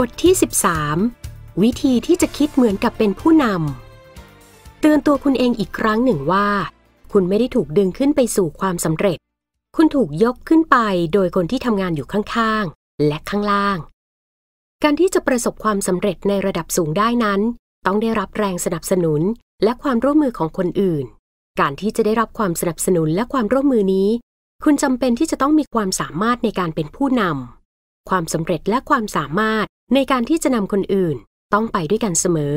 บทที่ 13 วิธีที่จะคิดเหมือนกับเป็นผู้นำเตือนตัวคุณเองอีกครั้งหนึ่งว่า คุณไม่ได้ถูกดึงขึ้นไปสู่ความสำเร็จ คุณถูกยกขึ้นไปโดยคนที่ทำงานอยู่ข้างๆ และข้างล่าง การที่จะประสบความสำเร็จในระดับสูงได้นั้น ต้องได้รับแรงสนับสนุนและความร่วมมือของคนอื่น การที่จะได้รับความสนับสนุนและความร่วมมือนี้ คุณจำเป็นที่จะต้องมีความสามารถในการเป็นผู้นำความสำเร็จและความสามารถในการที่จะนำคนอื่น ต้องไปด้วยกันเสมอ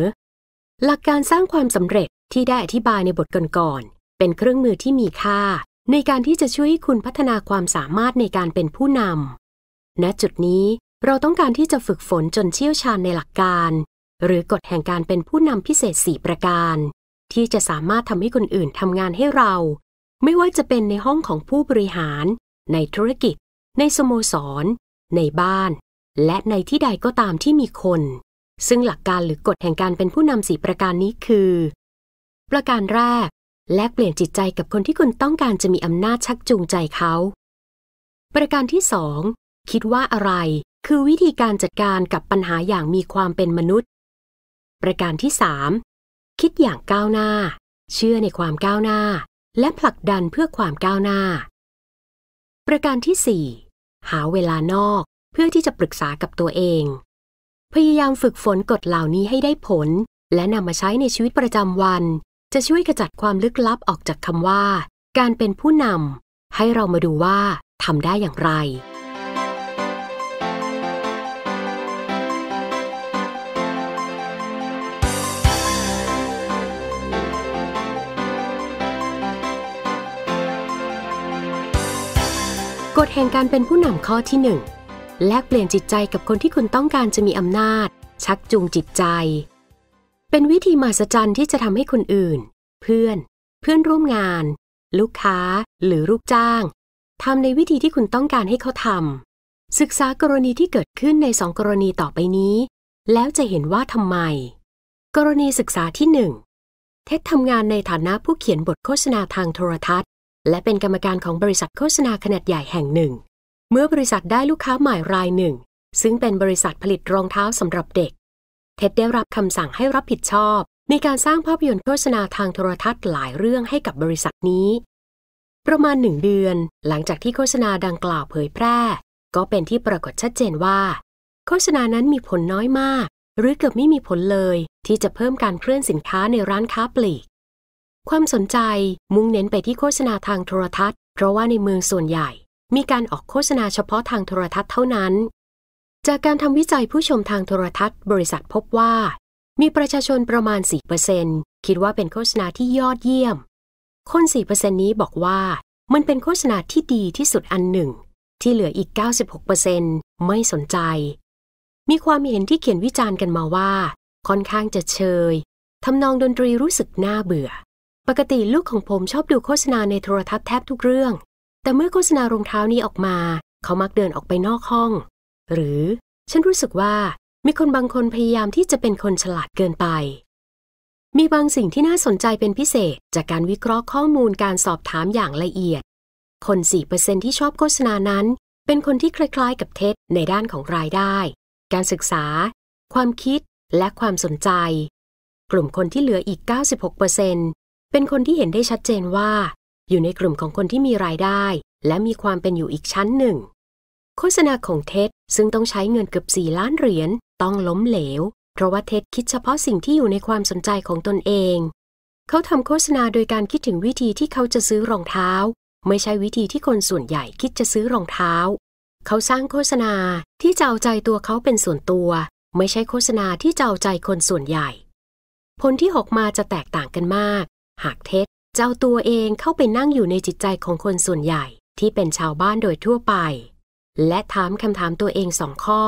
หลักการสร้างความสำเร็จที่ได้อธิบายในบทก่อนๆเป็นเครื่องมือที่มีค่า ในการที่จะช่วยให้คุณพัฒนาความสามารถในการเป็นผู้นำณจุดนี้เราต้องการที่จะฝึกฝนจนเชี่ยวชาญในหลักการ หรือกฎแห่งการเป็นผู้นำพิเศษสี่ประการ ที่จะสามารถทำให้คนอื่นทำงานให้เรา ไม่ว่าจะเป็นในห้องของผู้บริหาร ในธุรกิจ ในสโมสร ในบ้านและในที่ใดก็ตามที่มีคน ซึ่งหลักการหรือกฎแห่งการเป็นผู้นำสีประการนี้คือ ประการแรกแลกเปลี่ยนจิตใจกับคนที่คุณต้องการจะมีอำนาจชักจูงใจเขา ประการที่สองคิดว่าอะไรคือวิธีการจัดการกับปัญหาอย่างมีความเป็นมนุษย์ ประการที่สามคิดอย่างก้าวหน้า เชื่อในความก้าวหน้า และผลักดันเพื่อความก้าวหน้า ประการที่สี่หาเวลานอกพื่อที่จะปรึกษากับตัวเอง พยายามฝึกฝนกฎเหล่านี้ให้ได้ผล และนำมาใช้ในชีวิตประจำวัน จะช่วยขจัดความลึกลับออกจากคำว่า การเป็นผู้นำให้เรามาดูว่าทำได้อย่างไร กฎแห่งการเป็นผู้นำข้อที่ 1แลกเปลี่ยนจิตใจกับคนที่คุณต้องการจะมีอำนาจ ชักจูงจิตใจ เป็นวิธีมหัศจรรย์ที่จะทำให้คนอื่น เพื่อน เพื่อนร่วมงาน ลูกค้า หรือลูกจ้างทำในวิธีที่คุณต้องการให้เขาทำศึกษากรณีที่เกิดขึ้นในสองกรณีต่อไปนี้ แล้วจะเห็นว่าทำไม กรณีศึกษาที่หนึ่งเท็ดทำงานในฐานะผู้เขียนบทโฆษณาทางโทรทัศน์ และเป็นกรรมการของบริษัทโฆษณาขนาดใหญ่แห่งหนึ่งเมื่อบริษัทได้ลูกค้าใหม่รายหนึ่ง ซึ่งเป็นบริษัทผลิตรองเท้าสำหรับเด็ก เท็ดได้รับคำสั่งให้รับผิดชอบ ในการสร้างภาพยนตร์โฆษณาทางโทรทัศน์หลายเรื่องให้กับบริษัทนี้ ประมาณหนึ่งเดือน หลังจากที่โฆษณาดังกล่าวเผยแพร่ ก็เป็นที่ปรากฏชัดเจนว่า โฆษณานั้นมีผลน้อยมาก หรือเกือบไม่มีผลเลย ที่จะเพิ่มการเคลื่อนสินค้าในร้านค้าปลีก ความสนใจมุ่งเน้นไปที่โฆษณาทางโทรทัศน์เพราะว่าในเมืองส่วนใหญ่มีการออกโฆษณาเฉพาะทางโทรทัศน์เท่านั้น จากการทำวิจัยผู้ชมทางโทรทัศน์ บริษัทพบว่า มีประชาชนประมาณ 4%คิดว่าเป็นโฆษณาที่ยอดเยี่ยม คน 4%นี้บอกว่า มันเป็นโฆษณาที่ดีที่สุดอันหนึ่ง ที่เหลืออีก 96%ไม่สนใจ มีความเห็นที่เขียนวิจารณ์กันมาว่า ค่อนข้างจะเชยทำนองดนตรีรู้สึกน่าเบื่อ ปกติลูกของผมชอบดูโฆษณาในโทรทัศน์แทบทุกเรื่องแต่เมื่อโฆษณารองเท้านี้ออกมา เขามักเดินออกไปนอกห้อง หรือฉันรู้สึกว่า มีคนบางคนพยายามที่จะเป็นคนฉลาดเกินไป มีบางสิ่งที่น่าสนใจเป็นพิเศษจากการวิเคราะห์ข้อมูลการสอบถามอย่างละเอียด คน 4%ที่ชอบโฆษณานั้น เป็นคนที่คล้ายๆกับเท็ดในด้านของรายได้ การศึกษา ความคิด และความสนใจ กลุ่มคนที่เหลืออีก 96%เป็นคนที่เห็นได้ชัดเจนว่าอยู่ในกลุ่มของคนที่มีรายได้ และมีความเป็นอยู่อีกชั้นหนึ่ง โฆษณาของเท็ดซึ่งต้องใช้เงินเกือบสี่ล้านเหรียญต้องล้มเหลว เพราะว่าเท็ดคิดเฉพาะสิ่งที่อยู่ในความสนใจของตนเอง เขาทำโฆษณาโดยการคิดถึงวิธีที่เขาจะซื้อรองเท้า ไม่ใช่วิธีที่คนส่วนใหญ่คิดจะซื้อรองเท้า เขาสร้างโฆษณาที่จะเอาใจตัวเขาเป็นส่วนตัว ไม่ใช่โฆษณาที่จะเอาใจคนส่วนใหญ่ผลที่ออกมาจะแตกต่างกันมากหากเท็ดเจ้าตัวเองเข้าไปนั่งอยู่ในจิตใจของคนส่วนใหญ่ที่เป็นชาวบ้านโดยทั่วไป และถามคำถามตัวเองสองข้อ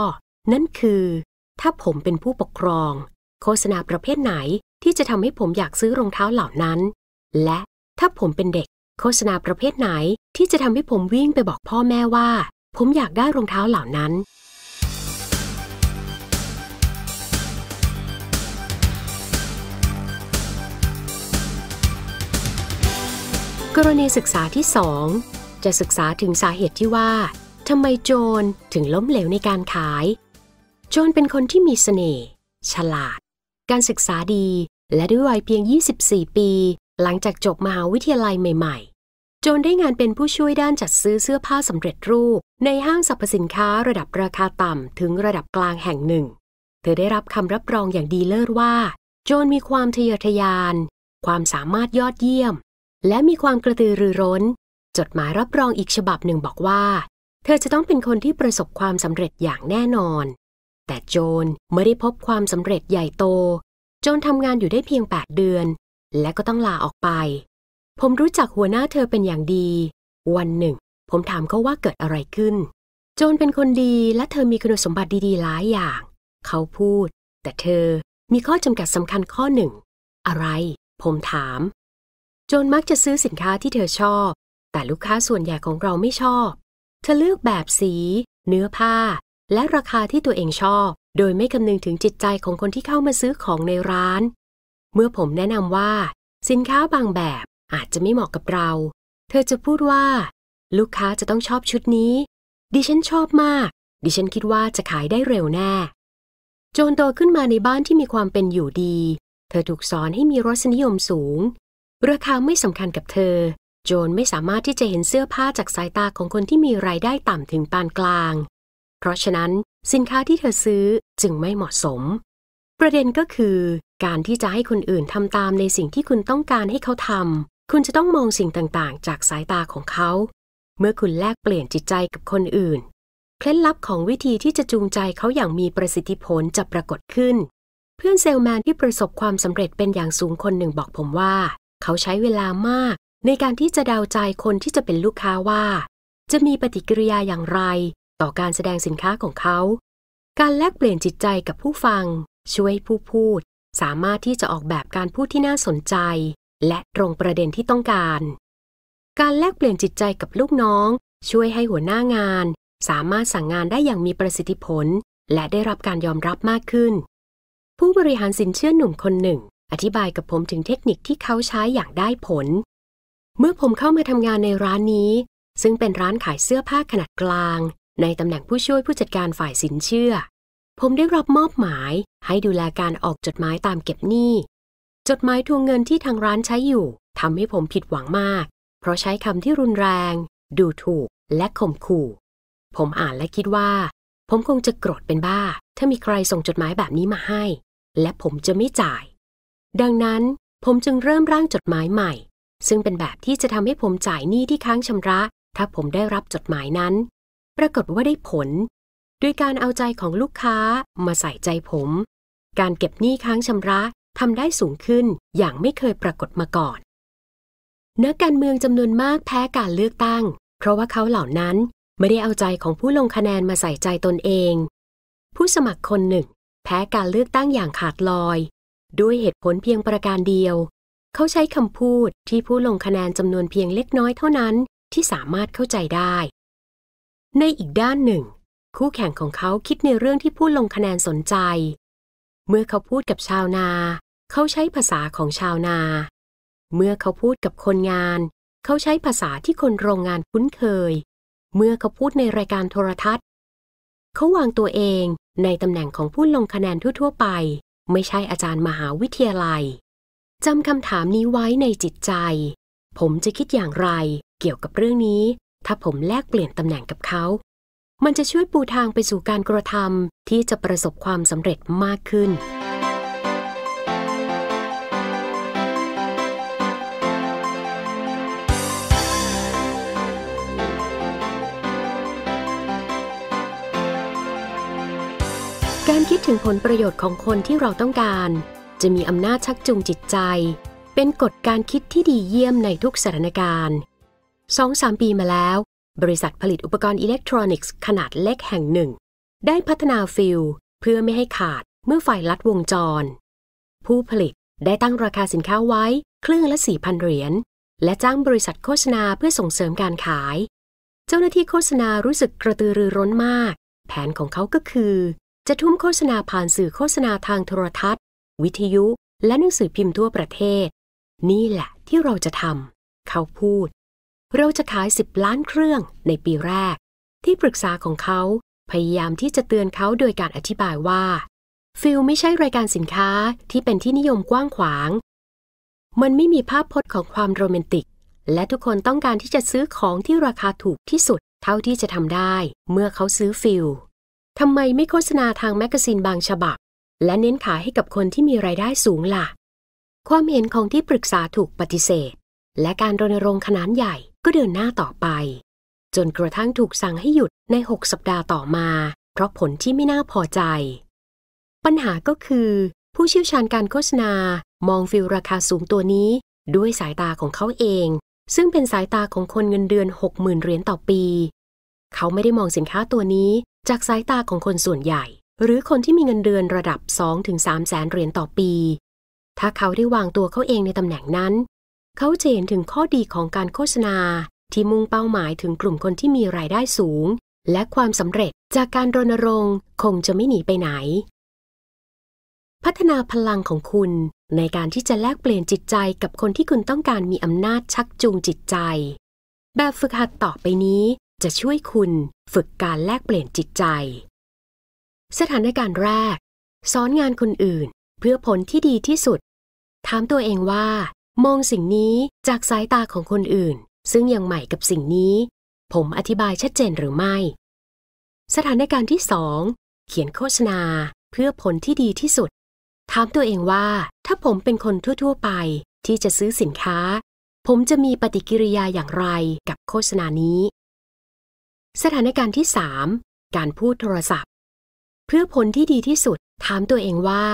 นั่นคือ ถ้าผมเป็นผู้ปกครอง โฆษณาประเภทไหนที่จะทำให้ผมอยากซื้อรองเท้าเหล่านั้น และถ้าผมเป็นเด็ก โฆษณาประเภทไหนที่จะทำให้ผมวิ่งไปบอกพ่อแม่ว่า ผมอยากได้รองเท้าเหล่านั้นกรณีศึกษาที่ 2 จะศึกษาถึงสาเหตุที่ว่า ทำไมโจรถึงล้มเหลวในการขาย โจรเป็นคนที่มีสเสน่ห์ฉลาด การศึกษาดีและด้วยวัยเพียง 24 ปี หลังจากจบมหาวิทยาลัยใหม่ ๆ โจนได้งานเป็นผู้ช่วยด้านจัดซื้อเสื้อผ้าสำเร็จรูปในห้างสรรพสินค้าระดับราคาต่ำถึงระดับกลางแห่งหนึ่ง เธอได้รับคำรับรองอย่างดีเลิศว่า โจนมีความทะเยอทะยาน ความสามารถยอดเยี่ยมและมีความกระตือรือร้น จดหมายรับรองอีกฉบับหนึ่งบอกว่า เธอจะต้องเป็นคนที่ประสบความสำเร็จอย่างแน่นอน แต่โจนไม่ได้พบความสำเร็จใหญ่โต โจนทำงานอยู่ได้เพียง 8 เดือน และก็ต้องลาออกไป ผมรู้จักหัวหน้าเธอเป็นอย่างดี วันหนึ่ง ผมถามเขาว่าเกิดอะไรขึ้น โจนเป็นคนดีและเธอมีคุณสมบัติดีๆหลายอย่าง เขาพูด แต่เธอมีข้อจำกัดสำคัญข้อหนึ่ง อะไร ผมถามจนมักจะซื้อสินค้าที่เธอชอบ แต่ลูกค้าส่วนใหญ่ของเราไม่ชอบ เธอเลือกแบบสี เนื้อผ้า และราคาที่ตัวเองชอบ โดยไม่คำนึงถึงจิตใจของคนที่เข้ามาซื้อของในร้าน เมื่อผมแนะนำว่า สินค้าบางแบบอาจจะไม่เหมาะกับเรา เธอจะพูดว่า ลูกค้าจะต้องชอบชุดนี้ดิฉันชอบมาก ดิฉันคิดว่าจะขายได้เร็วแน่ โจนโตขึ้นมาในบ้านที่มีความเป็นอยู่ดี เธอถูกสอนให้มีรสนิยมสูงราคาไม่สำคัญกับเธอ โจนไม่สามารถที่จะเห็นเสื้อผ้าจากสายตาของคนที่มีรายได้ต่ำถึงปานกลาง เพราะฉะนั้นสินค้าที่เธอซื้อจึงไม่เหมาะสม ประเด็นก็คือ การที่จะให้คนอื่นทำตามในสิ่งที่คุณต้องการให้เขาทำคุณจะต้องมองสิ่งต่างๆ จากสายตาของเขา เมื่อคุณแลกเปลี่ยนจิตใจกับคนอื่น เคล็ดลับของวิธีที่จะจูงใจเขาอย่างมีประสิทธิผลจะปรากฏขึ้น เพื่อนเซลแมนที่ประสบความสำเร็จเป็นอย่างสูงคนหนึ่งบอกผมว่าเขาใช้เวลามากในการที่จะเดาใจคนที่จะเป็นลูกค้าว่า จะมีปฏิกิริยาอย่างไร ต่อการแสดงสินค้าของเขา การแลกเปลี่ยนจิตใจกับผู้ฟัง ช่วยผู้พูดสามารถที่จะออกแบบการพูดที่น่าสนใจ และตรงประเด็นที่ต้องการ การแลกเปลี่ยนจิตใจกับลูกน้อง ช่วยให้หัวหน้างาน สามารถสั่งงานได้อย่างมีประสิทธิผลและได้รับการยอมรับมากขึ้น ผู้บริหารสินเชื่อหนุ่มคนหนึ่งอธิบายกับผมถึงเทคนิคที่เขาใช้อย่างได้ผล เมื่อผมเข้ามาทำงานในร้านนี้ ซึ่งเป็นร้านขายเสื้อผ้าขนาดกลาง ในตำแหน่งผู้ช่วยผู้จัดการฝ่ายสินเชื่อ ผมได้รับมอบหมายให้ดูแลการออกจดหมายตามเก็บหนี้ จดหมายทวงเงินที่ทางร้านใช้อยู่ทำให้ผมผิดหวังมาก เพราะใช้คำที่รุนแรง ดูถูก และข่มขู่ ผมอ่านและคิดว่า ผมคงจะโกรธเป็นบ้า ถ้ามีใครส่งจดหมายแบบนี้มาให้ และผมจะไม่จ่ายดังนั้นผมจึงเริ่มร่างจดหมายใหม่ ซึ่งเป็นแบบที่จะทำให้ผมจ่ายหนี้ที่ค้างชำระ ถ้าผมได้รับจดหมายนั้น ปรากฏว่าได้ผล ด้วยการเอาใจของลูกค้า มาใส่ใจผม การเก็บหนี้ค้างชำระทำได้สูงขึ้นอย่างไม่เคยปรากฏมาก่อนนักการเมืองจำนวนมากแพ้การเลือกตั้ง เพราะว่าเขาเหล่านั้นไม่ได้เอาใจของผู้ลงคะแนนมาใส่ใจตนเอง ผู้สมัครคนหนึ่ง แพ้การเลือกตั้งอย่างขาดลอยด้วยเหตุผลเพียงประการเดียว เขาใช้คำพูดที่ผู้ลงคะแนนจำนวนเพียงเล็กน้อยเท่านั้นที่สามารถเข้าใจได้ ในอีกด้านหนึ่ง คู่แข่งของเขาคิดในเรื่องที่ผู้ลงคะแนนสนใจ เมื่อเขาพูดกับชาวนา เขาใช้ภาษาของชาวนา เมื่อเขาพูดกับคนงาน เขาใช้ภาษาที่คนโรงงานคุ้นเคย เมื่อเขาพูดในรายการโทรทัศน์ เขาวางตัวเองในตำแหน่งของผู้ลงคะแนนทั่ว ๆไปไม่ใช่อาจารย์มหาวิทยาลัย จำคำถามนี้ไว้ในจิตใจ ผมจะคิดอย่างไรเกี่ยวกับเรื่องนี้ ถ้าผมแลกเปลี่ยนตำแหน่งกับเขา มันจะช่วยปูทางไปสู่การกระทำที่จะประสบความสำเร็จมากขึ้นคิดถึงผลประโยชน์ของคนที่เราต้องการ จะมีอำนาจชักจูงจิตใจ เป็นกฎการคิดที่ดีเยี่ยมในทุกสถานการณ์สองสามปีมาแล้ว บริษัทผลิตอุปกรณ์อิเล็กทรอนิกส์ขนาดเล็กแห่งหนึ่ง ได้พัฒนาฟิลเพื่อไม่ให้ขาดเมื่อไฟลัดวงจร ผู้ผลิตได้ตั้งราคาสินค้าไว้ เครื่องละ 4,000 เหรียญ และจ้างบริษัทโฆษณาเพื่อส่งเสริมการขาย เจ้าหน้าที่โฆษณารู้สึกกระตือรือร้นมาก แผนของเขาก็คือจะทุ่มโฆษณาผ่านสื่อโฆษณาทางโทรทัศน์ วิทยุ และหนังสือพิมพ์ทั่วประเทศ นี่แหละที่เราจะทำ เขาพูด เราจะขาย 10 ล้านเครื่องในปีแรก ที่ปรึกษาของเขาพยายามที่จะเตือนเขาโดยการอธิบายว่า ฟิลไม่ใช่รายการสินค้าที่เป็นที่นิยมกว้างขวาง มันไม่มีภาพพจน์ของความโรแมนติก และทุกคนต้องการที่จะซื้อของที่ราคาถูกที่สุด เท่าที่จะทำได้เมื่อเขาซื้อฟิลทำไมไม่โฆษณาทางแมกกาซีนบางฉบับ และเน้นขายให้กับคนที่มีรายได้สูงล่ะ ความเห็นของที่ปรึกษาถูกปฏิเสธ และการรณรงค์ขนาดใหญ่ก็เดินหน้าต่อไป จนกระทั่งถูกสั่งให้หยุดใน 6 สัปดาห์ต่อมา เพราะผลที่ไม่น่าพอใจ ปัญหาก็คือ ผู้เชี่ยวชาญการโฆษณามองฟิลราคาสูงตัวนี้ ด้วยสายตาของเขาเอง ซึ่งเป็นสายตาของคนเงินเดือน60,000เหรียญต่อปี เขาไม่ได้มองสินค้าตัวนี้จากสายตาของคนส่วนใหญ่ หรือคนที่มีเงินเดือนระดับ2-3แสนเหรียญต่อปี ถ้าเขาได้วางตัวเขาเองในตำแหน่งนั้น เขาจะเห็นถึงข้อดีของการโฆษณาที่มุ่งเป้าหมายถึงกลุ่มคนที่มีรายได้สูง และความสำเร็จจากการรณรงค์คงจะไม่หนีไปไหน พัฒนาพลังของคุณในการที่จะแลกเปลี่ยนจิตใจกับคนที่คุณต้องการมีอำนาจชักจูงจิตใจ แบบฝึกหัดต่อไปนี้จะช่วยคุณฝึกการแลกเปลี่ยนจิตใจ สถานการณ์แรกสอนงานคนอื่น เพื่อผลที่ดีที่สุด ถามตัวเองว่า มองสิ่งนี้จากสายตาของคนอื่น ซึ่งยังใหม่กับสิ่งนี้ ผมอธิบายชัดเจนหรือไม่ สถานการณ์ที่สองเขียนโฆษณาเพื่อผลที่ดีที่สุด ถามตัวเองว่าถ้าผมเป็นคนทั่ว ๆ ไป ที่จะซื้อสินค้า ผมจะมีปฏิกิริยาอย่างไรกับโฆษณานี้สถานการณ์ที่3การพูดโทรศัพท์ เพื่อผลที่ดีที่สุดถามตัวเองว่า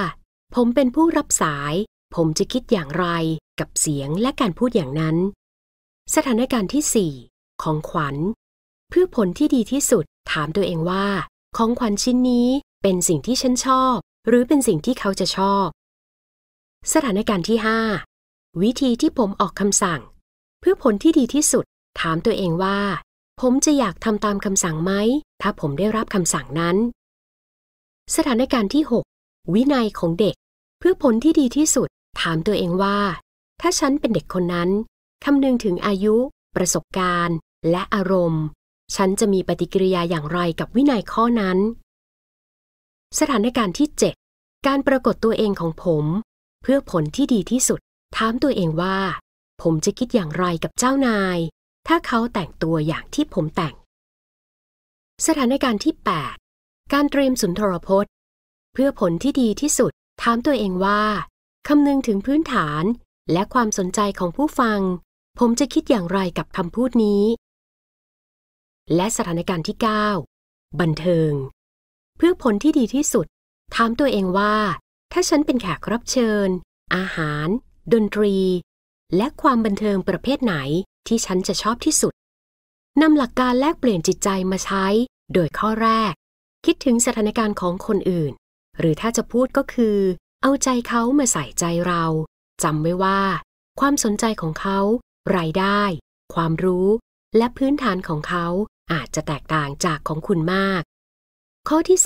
ผมเป็นผู้รับสาย ผมจะคิดอย่างไรกับเสียงและการพูดอย่างนั้น สถานการณ์ที่4ของขวัญ เพื่อผลที่ดีที่สุดถามตัวเองว่า ของขวัญชิ้นนี้เป็นสิ่งที่ฉันชอบหรือเป็นสิ่งที่เขาจะชอบ สถานการณ์ที่5วิธีที่ผมออกคำสั่ง เพื่อผลที่ดีที่สุดถามตัวเองว่าผมจะอยากทำตามคำสั่งไหม ถ้าผมได้รับคำสั่งนั้น สถานการณ์ที่ 6 วินัยของเด็ก เพื่อผลที่ดีที่สุด ถามตัวเองว่า ถ้าฉันเป็นเด็กคนนั้นคำนึงถึงอายุ ประสบการณ์ และอารมณ์ ฉันจะมีปฏิกิริยาอย่างไรกับวินัยข้อนั้น สถานการณ์ที่ 7 การปรากฏตัวเองของผม เพื่อผลที่ดีที่สุด ถามตัวเองว่า ผมจะคิดอย่างไรกับเจ้านายถ้าเขาแต่งตัวอย่างที่ผมแต่ง สถานการณ์ที่ 8 การเตรียมสุนทรพจน์ เพื่อผลที่ดีที่สุด ถามตัวเองว่าคำนึงถึงพื้นฐานและความสนใจของผู้ฟัง ผมจะคิดอย่างไรกับคำพูดนี้ และสถานการณ์ที่ 9 บันเทิง เพื่อผลที่ดีที่สุด ถามตัวเองว่า ถ้าฉันเป็นแขกรับเชิญ อาหาร ดนตรี และความบันเทิงประเภทไหนที่ฉันจะชอบที่สุด นำหลักการแลกเปลี่ยนจิตใจมาใช้ โดยข้อแรก คิดถึงสถานการณ์ของคนอื่น หรือถ้าจะพูดก็คือ เอาใจเขามาใส่ใจเรา จำไว้ว่า ความสนใจของเขารายได้ ความรู้ และพื้นฐานของเขา อาจจะแตกต่างจากของคุณมาก ข้อที่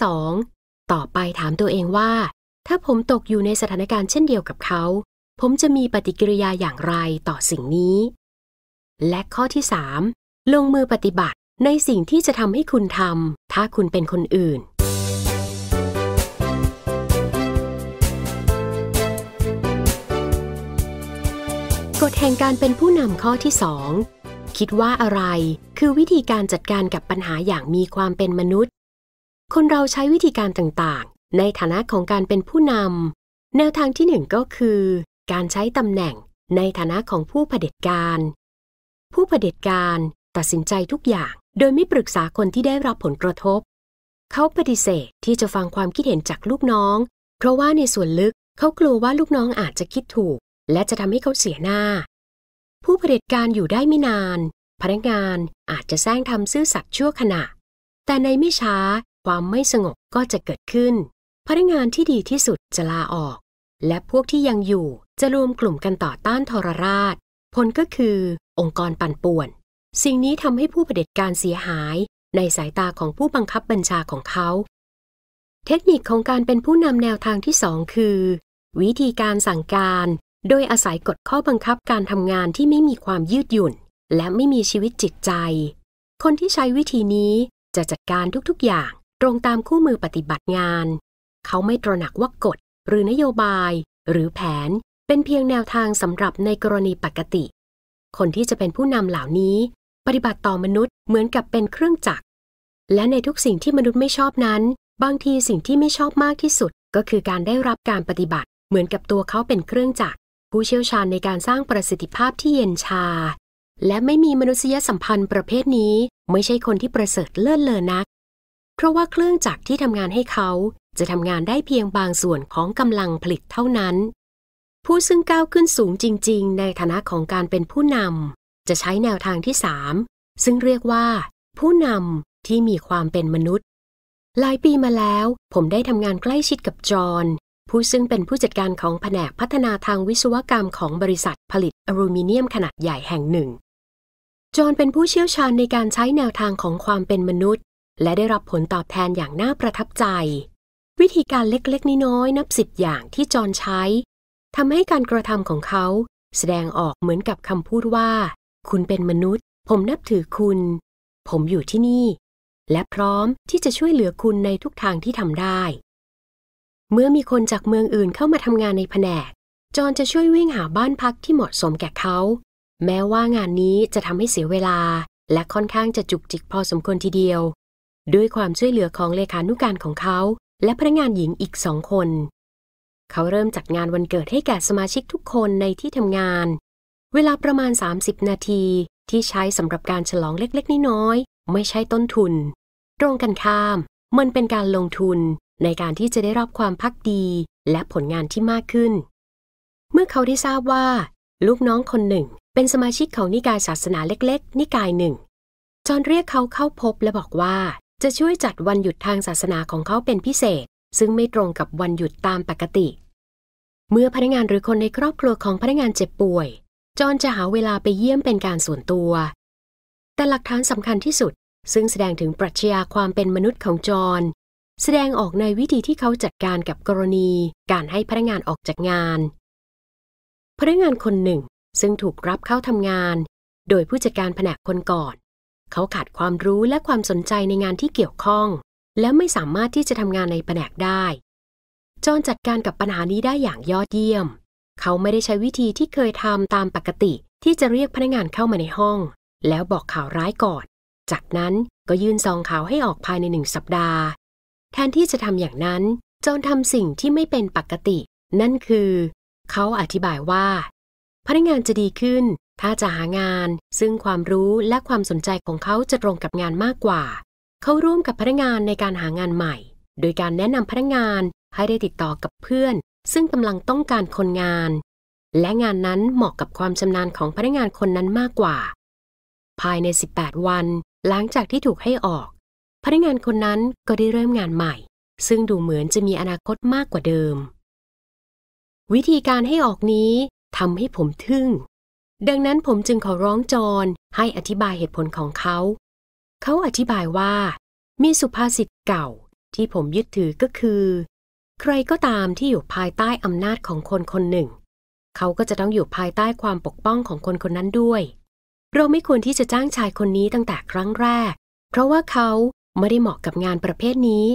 2 ต่อไปถามตัวเองว่า ถ้าผมตกอยู่ในสถานการณ์เช่นเดียวกับเขา ผมจะมีปฏิกิริยาอย่างไรต่อสิ่งนี้และข้อที่ 3 ลงมือปฏิบัติในสิ่งที่จะทำให้คุณทำ ถ้าคุณเป็นคนอื่นกฎแห่งการเป็นผู้นำข้อที่2คิดว่าอะไรคือวิธีการจัดการกับปัญหาอย่างมีความเป็นมนุษย์ คนเราใช้วิธีการต่างๆ ในฐานะของการเป็นผู้นำ แนวทางที่หนึ่งก็คือ การใช้ตำแหน่ง ในฐานะของผู้เผด็จการผู้เผด็จการตัดสินใจทุกอย่างโดยไม่ปรึกษาคนที่ได้รับผลกระทบ เขาปฏิเสธที่จะฟังความคิดเห็นจากลูกน้อง เพราะว่าในส่วนลึกเขากลัวว่าลูกน้องอาจจะคิดถูก และจะทำให้เขาเสียหน้า ผู้เผด็จการอยู่ได้ไม่นานพนักงานอาจจะแซงทำซื่อสัตย์ชั่วขณะ แต่ในไม่ช้าความไม่สงบก็จะเกิดขึ้นพนักงานที่ดีที่สุดจะลาออก และพวกที่ยังอยู่จะรวมกลุ่มกันต่อต้านทรราช ผลก็คือองค์กรปั่นป่วน สิ่งนี้ทำให้ผู้เผด็จการเสียหาย ในสายตาของผู้บังคับบัญชาของเขา เทคนิคของการเป็นผู้นำแนวทางที่สองคือ วิธีการสั่งการ โดยอาศัยกฎข้อบังคับการทำงานที่ไม่มีความยืดหยุ่น และไม่มีชีวิตจิตใจ คนที่ใช้วิธีนี้จะจัดการทุกๆ อย่างตรงตามคู่มือปฏิบัติงาน เขาไม่ตระหนักว่ากฎหรือนโยบาย หรือแผน เป็นเพียงแนวทางสำหรับในกรณีปกติคนที่จะเป็นผู้นำเหล่านี้ ปฏิบัติต่อมนุษย์เหมือนกับเป็นเครื่องจักร และในทุกสิ่งที่มนุษย์ไม่ชอบนั้น บางทีสิ่งที่ไม่ชอบมากที่สุดก็คือการได้รับการปฏิบัติ เหมือนกับตัวเขาเป็นเครื่องจักร ผู้เชี่ยวชาญในการสร้างประสิทธิภาพที่เย็นชา และไม่มีมนุษยสัมพันธ์ประเภทนี้ ไม่ใช่คนที่ประเสริฐเลิศเลอนักเพราะว่าเครื่องจักรที่ทำงานให้เขาจะทำงานได้เพียงบางส่วนของกำลังผลิตเท่านั้นผู้ซึ่งก้าวขึ้นสูงจริงๆ ในฐานะของการเป็นผู้นำจะใช้แนวทางที่สามซึ่งเรียกว่าผู้นำที่มีความเป็นมนุษย์หลายปีมาแล้ว ผมได้ทำงานใกล้ชิดกับจอห์นผู้ซึ่งเป็นผู้จัดการของแผนกพัฒนาทางวิศวกรรมของบริษัทผลิตอลูมิเนียมขนาดใหญ่แห่งหนึ่งจอห์นเป็นผู้เชี่ยวชาญในการใช้แนวทางของความเป็นมนุษย์ และได้รับผลตอบแทนอย่างน่าประทับใจ วิธีการเล็กๆน้อยๆนับสิบอย่างที่จอห์นใช้ทำให้การกระทำของเขา แสดงออกเหมือนกับคำพูดว่า คุณเป็นมนุษย์ ผมนับถือคุณ ผมอยู่ที่นี่ และพร้อมที่จะช่วยเหลือคุณในทุกทางที่ทำได้ เมื่อมีคนจากเมืองอื่นเข้ามาทำงานในแผนก จอนจะช่วยวิ่งหาบ้านพักที่เหมาะสมแก่เขา แม้ว่างานนี้จะทำให้เสียเวลา และค่อนข้างจะจุกจิกพอสมควรทีเดียว ด้วยความช่วยเหลือของเลขานุการของเขา และพนักงานหญิงอีกสองคนเขาเริ่มจัดงานวันเกิดให้แก่สมาชิกทุกคนในที่ทำงาน เวลาประมาณ 30 นาทีที่ใช้สำหรับการฉลองเล็กๆน้อยๆไม่ใช่ต้นทุน ตรงกันข้าม มันเป็นการลงทุนในการที่จะได้รับความพักดีและผลงานที่มากขึ้น เมื่อเขาได้ทราบว่า ลูกน้องคนหนึ่ง เป็นสมาชิกของนิกายศาสนาเล็กๆ นิกายหนึ่งจอนเรียกเขาเข้าพบและบอกว่าจะช่วยจัดวันหยุดทางศาสนาของเขาเป็นพิเศษซึ่งไม่ตรงกับวันหยุดตามปกติ เมื่อพนักงานหรือคนในครอบครัวของพนักงานเจ็บป่วย จอนจะหาเวลาไปเยี่ยมเป็นการส่วนตัว แต่หลักฐานสำคัญที่สุดซึ่งแสดงถึงปรัชญาความเป็นมนุษย์ของจอน แสดงออกในวิธีที่เขาจัดการกับกรณีการให้พนักงานออกจากงาน พนักงานคนหนึ่งซึ่งถูกรับเข้าทำงาน โดยผู้จัดการแผนกคนก่อนเขาขาดความรู้และความสนใจในงานที่เกี่ยวข้องและไม่สามารถที่จะทำงานในแผนกได้จอนจัดการกับปัญหานี้ได้อย่างยอดเยี่ยม เขาไม่ได้ใช้วิธีที่เคยทำตามปกติ ที่จะเรียกพนักงานเข้ามาในห้อง แล้วบอกข่าวร้ายก่อน จากนั้นก็ยื่นซองข่าวให้ออกภายในหนึ่งสัปดาห์ แทนที่จะทำอย่างนั้น จอนทำสิ่งที่ไม่เป็นปกติ นั่นคือ เขาอธิบายว่า พนักงานจะดีขึ้น ถ้าจะหางานซึ่งความรู้และความสนใจของเขาจะตรงกับงานมากกว่าเขาร่วมกับพนักงานในการหางานใหม่ โดยการแนะนำพนักงานให้ได้ติดต่อกับเพื่อน ซึ่งกำลังต้องการคนงาน และงานนั้นเหมาะกับความชำนาญของพนักงานคนนั้นมากกว่า ภายใน 18 วันหลังจากที่ถูกให้ออก พนักงานคนนั้นก็ได้เริ่มงานใหม่ ซึ่งดูเหมือนจะมีอนาคตมากกว่าเดิม วิธีการให้ออกนี้ทำให้ผมทึ่ง ดังนั้นผมจึงขอร้องจอนให้อธิบายเหตุผลของเขาเขาอธิบายว่า มีสุภาษิตเก่าที่ผมยึดถือก็คือ ใครก็ตามที่อยู่ภายใต้อำนาจของคนคนหนึ่ง เขาก็จะต้องอยู่ภายใต้ความปกป้องของคนคนนั้นด้วย เราไม่ควรที่จะจ้างชายคนนี้ตั้งแต่ครั้งแรก เพราะว่าเขาไม่ได้เหมาะกับงานประเภทนี้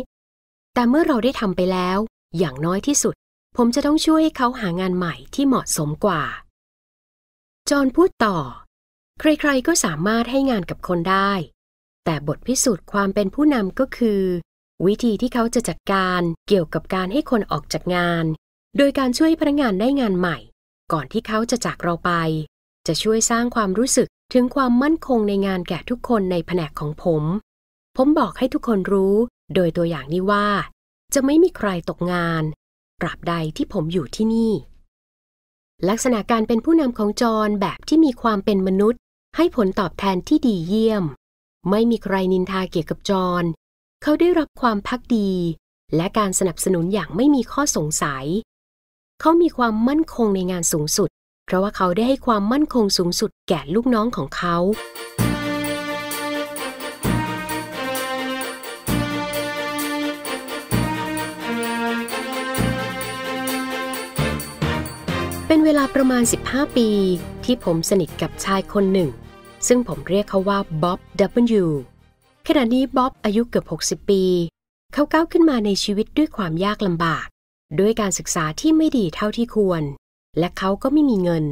แต่เมื่อเราได้ทำไปแล้ว อย่างน้อยที่สุด ผมจะต้องช่วยให้เขาหางานใหม่ที่เหมาะสมกว่าจอห์นพูดต่อ ใคร ๆก็สามารถให้งานกับคนได้แต่บทพิสูจน์ความเป็นผู้นำก็คือ วิธีที่เขาจะจัดการเกี่ยวกับการให้คนออกจากงาน โดยการช่วยพนักงานได้งานใหม่ ก่อนที่เขาจะจากเราไป จะช่วยสร้างความรู้สึกถึงความมั่นคงในงานแก่ทุกคนในแผนกของผม ผมบอกให้ทุกคนรู้ โดยตัวอย่างนี้ว่า จะไม่มีใครตกงานตราบใดที่ผมอยู่ที่นี่ ลักษณะการเป็นผู้นำของจอ์นแบบที่มีความเป็นมนุษย์ ให้ผลตอบแทนที่ดีเยี่ยมไม่มีใครนินทาเกี่ยวกับจอห์นเขาได้รับความพักดี และการสนับสนุนอย่างไม่มีข้อสงสัย เขามีความมั่นคงในงานสูงสุด เพราะว่าเขาได้ให้ความมั่นคงสูงสุดแก่ลูกน้องของเขา เป็นเวลาประมาณ 15 ปี ที่ผมสนิทกับชายคนหนึ่งซึ่งผมเรียกเขาว่าบ๊อบดับบเิลยูขณะนี้บ๊อบอายุเกือบ 60 ปี เขาก้าวขึ้นมาในชีวิตด้วยความยากลำบาก ด้วยการศึกษาที่ไม่ดีเท่าที่ควร และเขาก็ไม่มีเงิน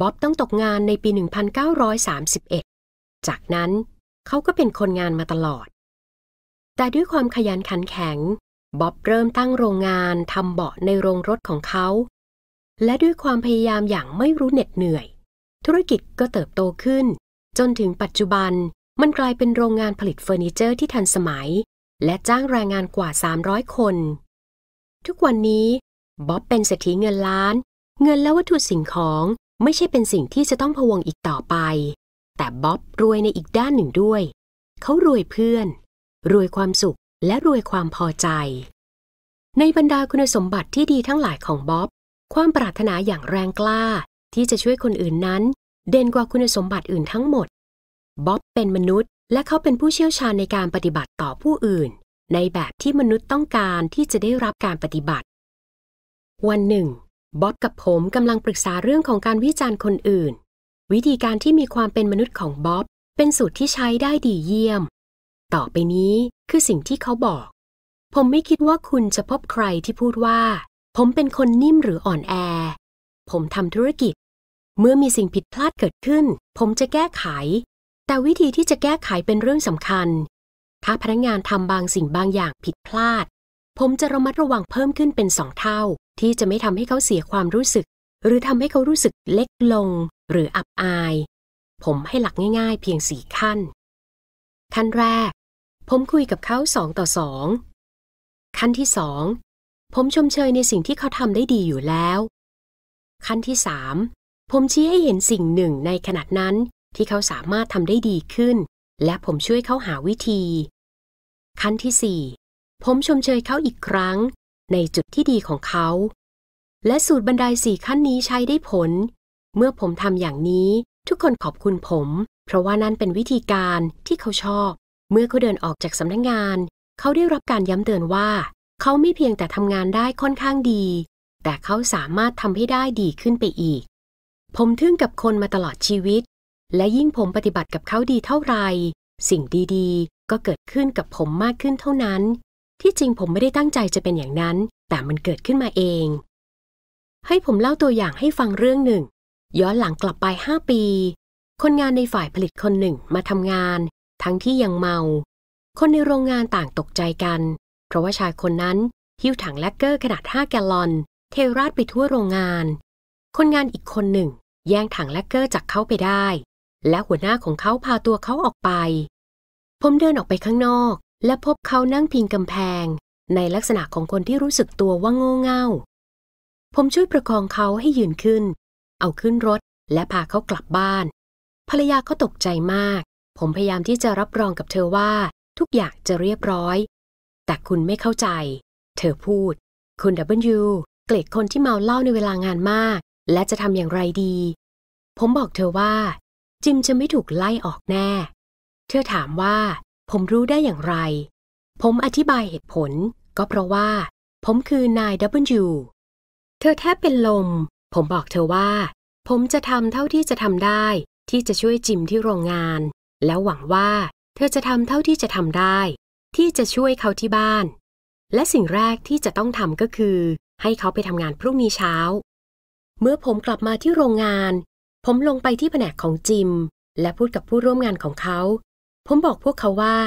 บ๊อบต้องตกงานในปี 1931 จากนั้นเขาก็เป็นคนงานมาตลอด แต่ด้วยความขยันขันแข็งบ๊อบเริ่มตั้งโรงงานทำเบาะในโรงรถของเขา และด้วยความพยายามอย่างไม่รู้เหน็ดเหนื่อยธุรกิจก็เติบโตขึ้น จนถึงปัจจุบัน มันกลายเป็นโรงงานผลิตเฟอร์นิเจอร์ที่ทันสมัย และจ้างแรงงานกว่า 300 คน ทุกวันนี้บ๊อบเป็นเศรษฐีเงินล้าน เงินและวัตถุสิ่งของไม่ใช่เป็นสิ่งที่จะต้องพวงอีกต่อไป แต่บ๊อบรวยในอีกด้านหนึ่งด้วย เขารวยเพื่อน รวยความสุขและรวยความพอใจ ในบรรดาคุณสมบัติที่ดีทั้งหลายของบ๊อบ ความปรารถนาอย่างแรงกล้าที่จะช่วยคนอื่นนั้น เด่นกว่าคุณสมบัติอื่นทั้งหมดบ๊อบเป็นมนุษย์ และเขาเป็นผู้เชี่ยวชาญในการปฏิบัติต่อผู้อื่น ในแบบที่มนุษย์ต้องการที่จะได้รับการปฏิบัติ วันหนึ่งบ๊อบกับผมกำลังปรึกษาเรื่องของการวิจารณ์คนอื่น วิธีการที่มีความเป็นมนุษย์ของบ๊อบ เป็นสูตรที่ใช้ได้ดีเยี่ยม ต่อไปนี้คือสิ่งที่เขาบอก ผมไม่คิดว่าคุณจะพบใครที่พูดว่า ผมเป็นคนนิ่มหรืออ่อนแอผมทำธุรกิจ เมื่อมีสิ่งผิดพลาดเกิดขึ้น ผมจะแก้ไข แต่วิธีที่จะแก้ไขเป็นเรื่องสำคัญ ถ้าพนักงานทำบางสิ่งบางอย่างผิดพลาด ผมจะระมัดระวังเพิ่มขึ้นเป็นสองเท่า ที่จะไม่ทำให้เขาเสียความรู้สึก หรือทำให้เขารู้สึกเล็กลงหรืออับอาย ผมให้หลักง่ายๆ เพียงสี่ขั้น ขั้นแรก ผมคุยกับเขาสองต่อสอง ขั้นที่สอง ผมชมเชยในสิ่งที่เขาทำได้ดีอยู่แล้วขั้นที่ 3 ผมชี้ให้เห็นสิ่งหนึ่งในขณะนั้นที่เขาสามารถทำได้ดีขึ้น และผมช่วยเขาหาวิธี ขั้นที่4ผมชมเชยเขาอีกครั้ง ในจุดที่ดีของเขา และสูตรบันไดสี่ขั้นนี้ใช้ได้ผล เมื่อผมทำอย่างนี้ทุกคนขอบคุณผม เพราะว่านั่นเป็นวิธีการที่เขาชอบ เมื่อเขาเดินออกจากสำนักงงาน เขาได้รับการย้ำเตือนว่า เขาไม่เพียงแต่ทำงานได้ค่อนข้างดีแต่เขาสามารถทำให้ได้ดีขึ้นไปอีก ผมทึ่งกับคนมาตลอดชีวิต และยิ่งผมปฏิบัติกับเขาดีเท่าไร สิ่งดีๆ ก็เกิดขึ้นกับผมมากขึ้นเท่านั้น ที่จริงผมไม่ได้ตั้งใจจะเป็นอย่างนั้น แต่มันเกิดขึ้นมาเอง ให้ผมเล่าตัวอย่างให้ฟังเรื่องหนึ่ง ย้อนหลังกลับไปห้าปี คนงานในฝ่ายผลิตคนหนึ่งมาทำงาน ทั้งที่ยังเมา คนในโรงงานต่างตกใจกัน เพราะว่าชายคนนั้นหิ้วถังแลกเกอร์ขนาด 5 แกลลอนเทราดไปทั่วโรงงาน คนงานอีกคนหนึ่ง แย่งถังแลกเกอร์จากเขาไปได้ และหัวหน้าของเขาพาตัวเขาออกไป ผมเดินออกไปข้างนอก และพบเขานั่งพิงกำแพงในลักษณะของคนที่รู้สึกตัวว่าโง่เง่า ผมช่วยประคองเขาให้ยืนขึ้น เอาขึ้นรถและพาเขากลับบ้าน ภรรยาเขาตกใจมาก ผมพยายามที่จะรับรองกับเธอว่าทุกอย่างจะเรียบร้อย แต่คุณไม่เข้าใจ เธอพูด คุณ W เกลียดคนที่เมาเหล้าในเวลางานมาก และจะทำอย่างไรดี ผมบอกเธอว่า จิมจะไม่ถูกไล่ออกแน่ เธอถามว่า ผมรู้ได้อย่างไร ผมอธิบายเหตุผล ก็เพราะว่า ผมคือนาย W เธอแทบเป็นลม ผมบอกเธอว่า ผมจะทำเท่าที่จะทำได้ ที่จะช่วยจิมที่โรงงาน แล้วหวังว่า เธอจะทำเท่าที่จะทำได้ ที่จะช่วยเขาที่บ้าน และสิ่งแรกที่จะต้องทำก็คือให้เขาไปทำงานพรุ่งนี้เช้า เมื่อผมกลับมาที่โรงงาน ผมลงไปที่แผนกของจิม และพูดกับผู้ร่วมงานของเขา ผมบอกพวกเขาว่า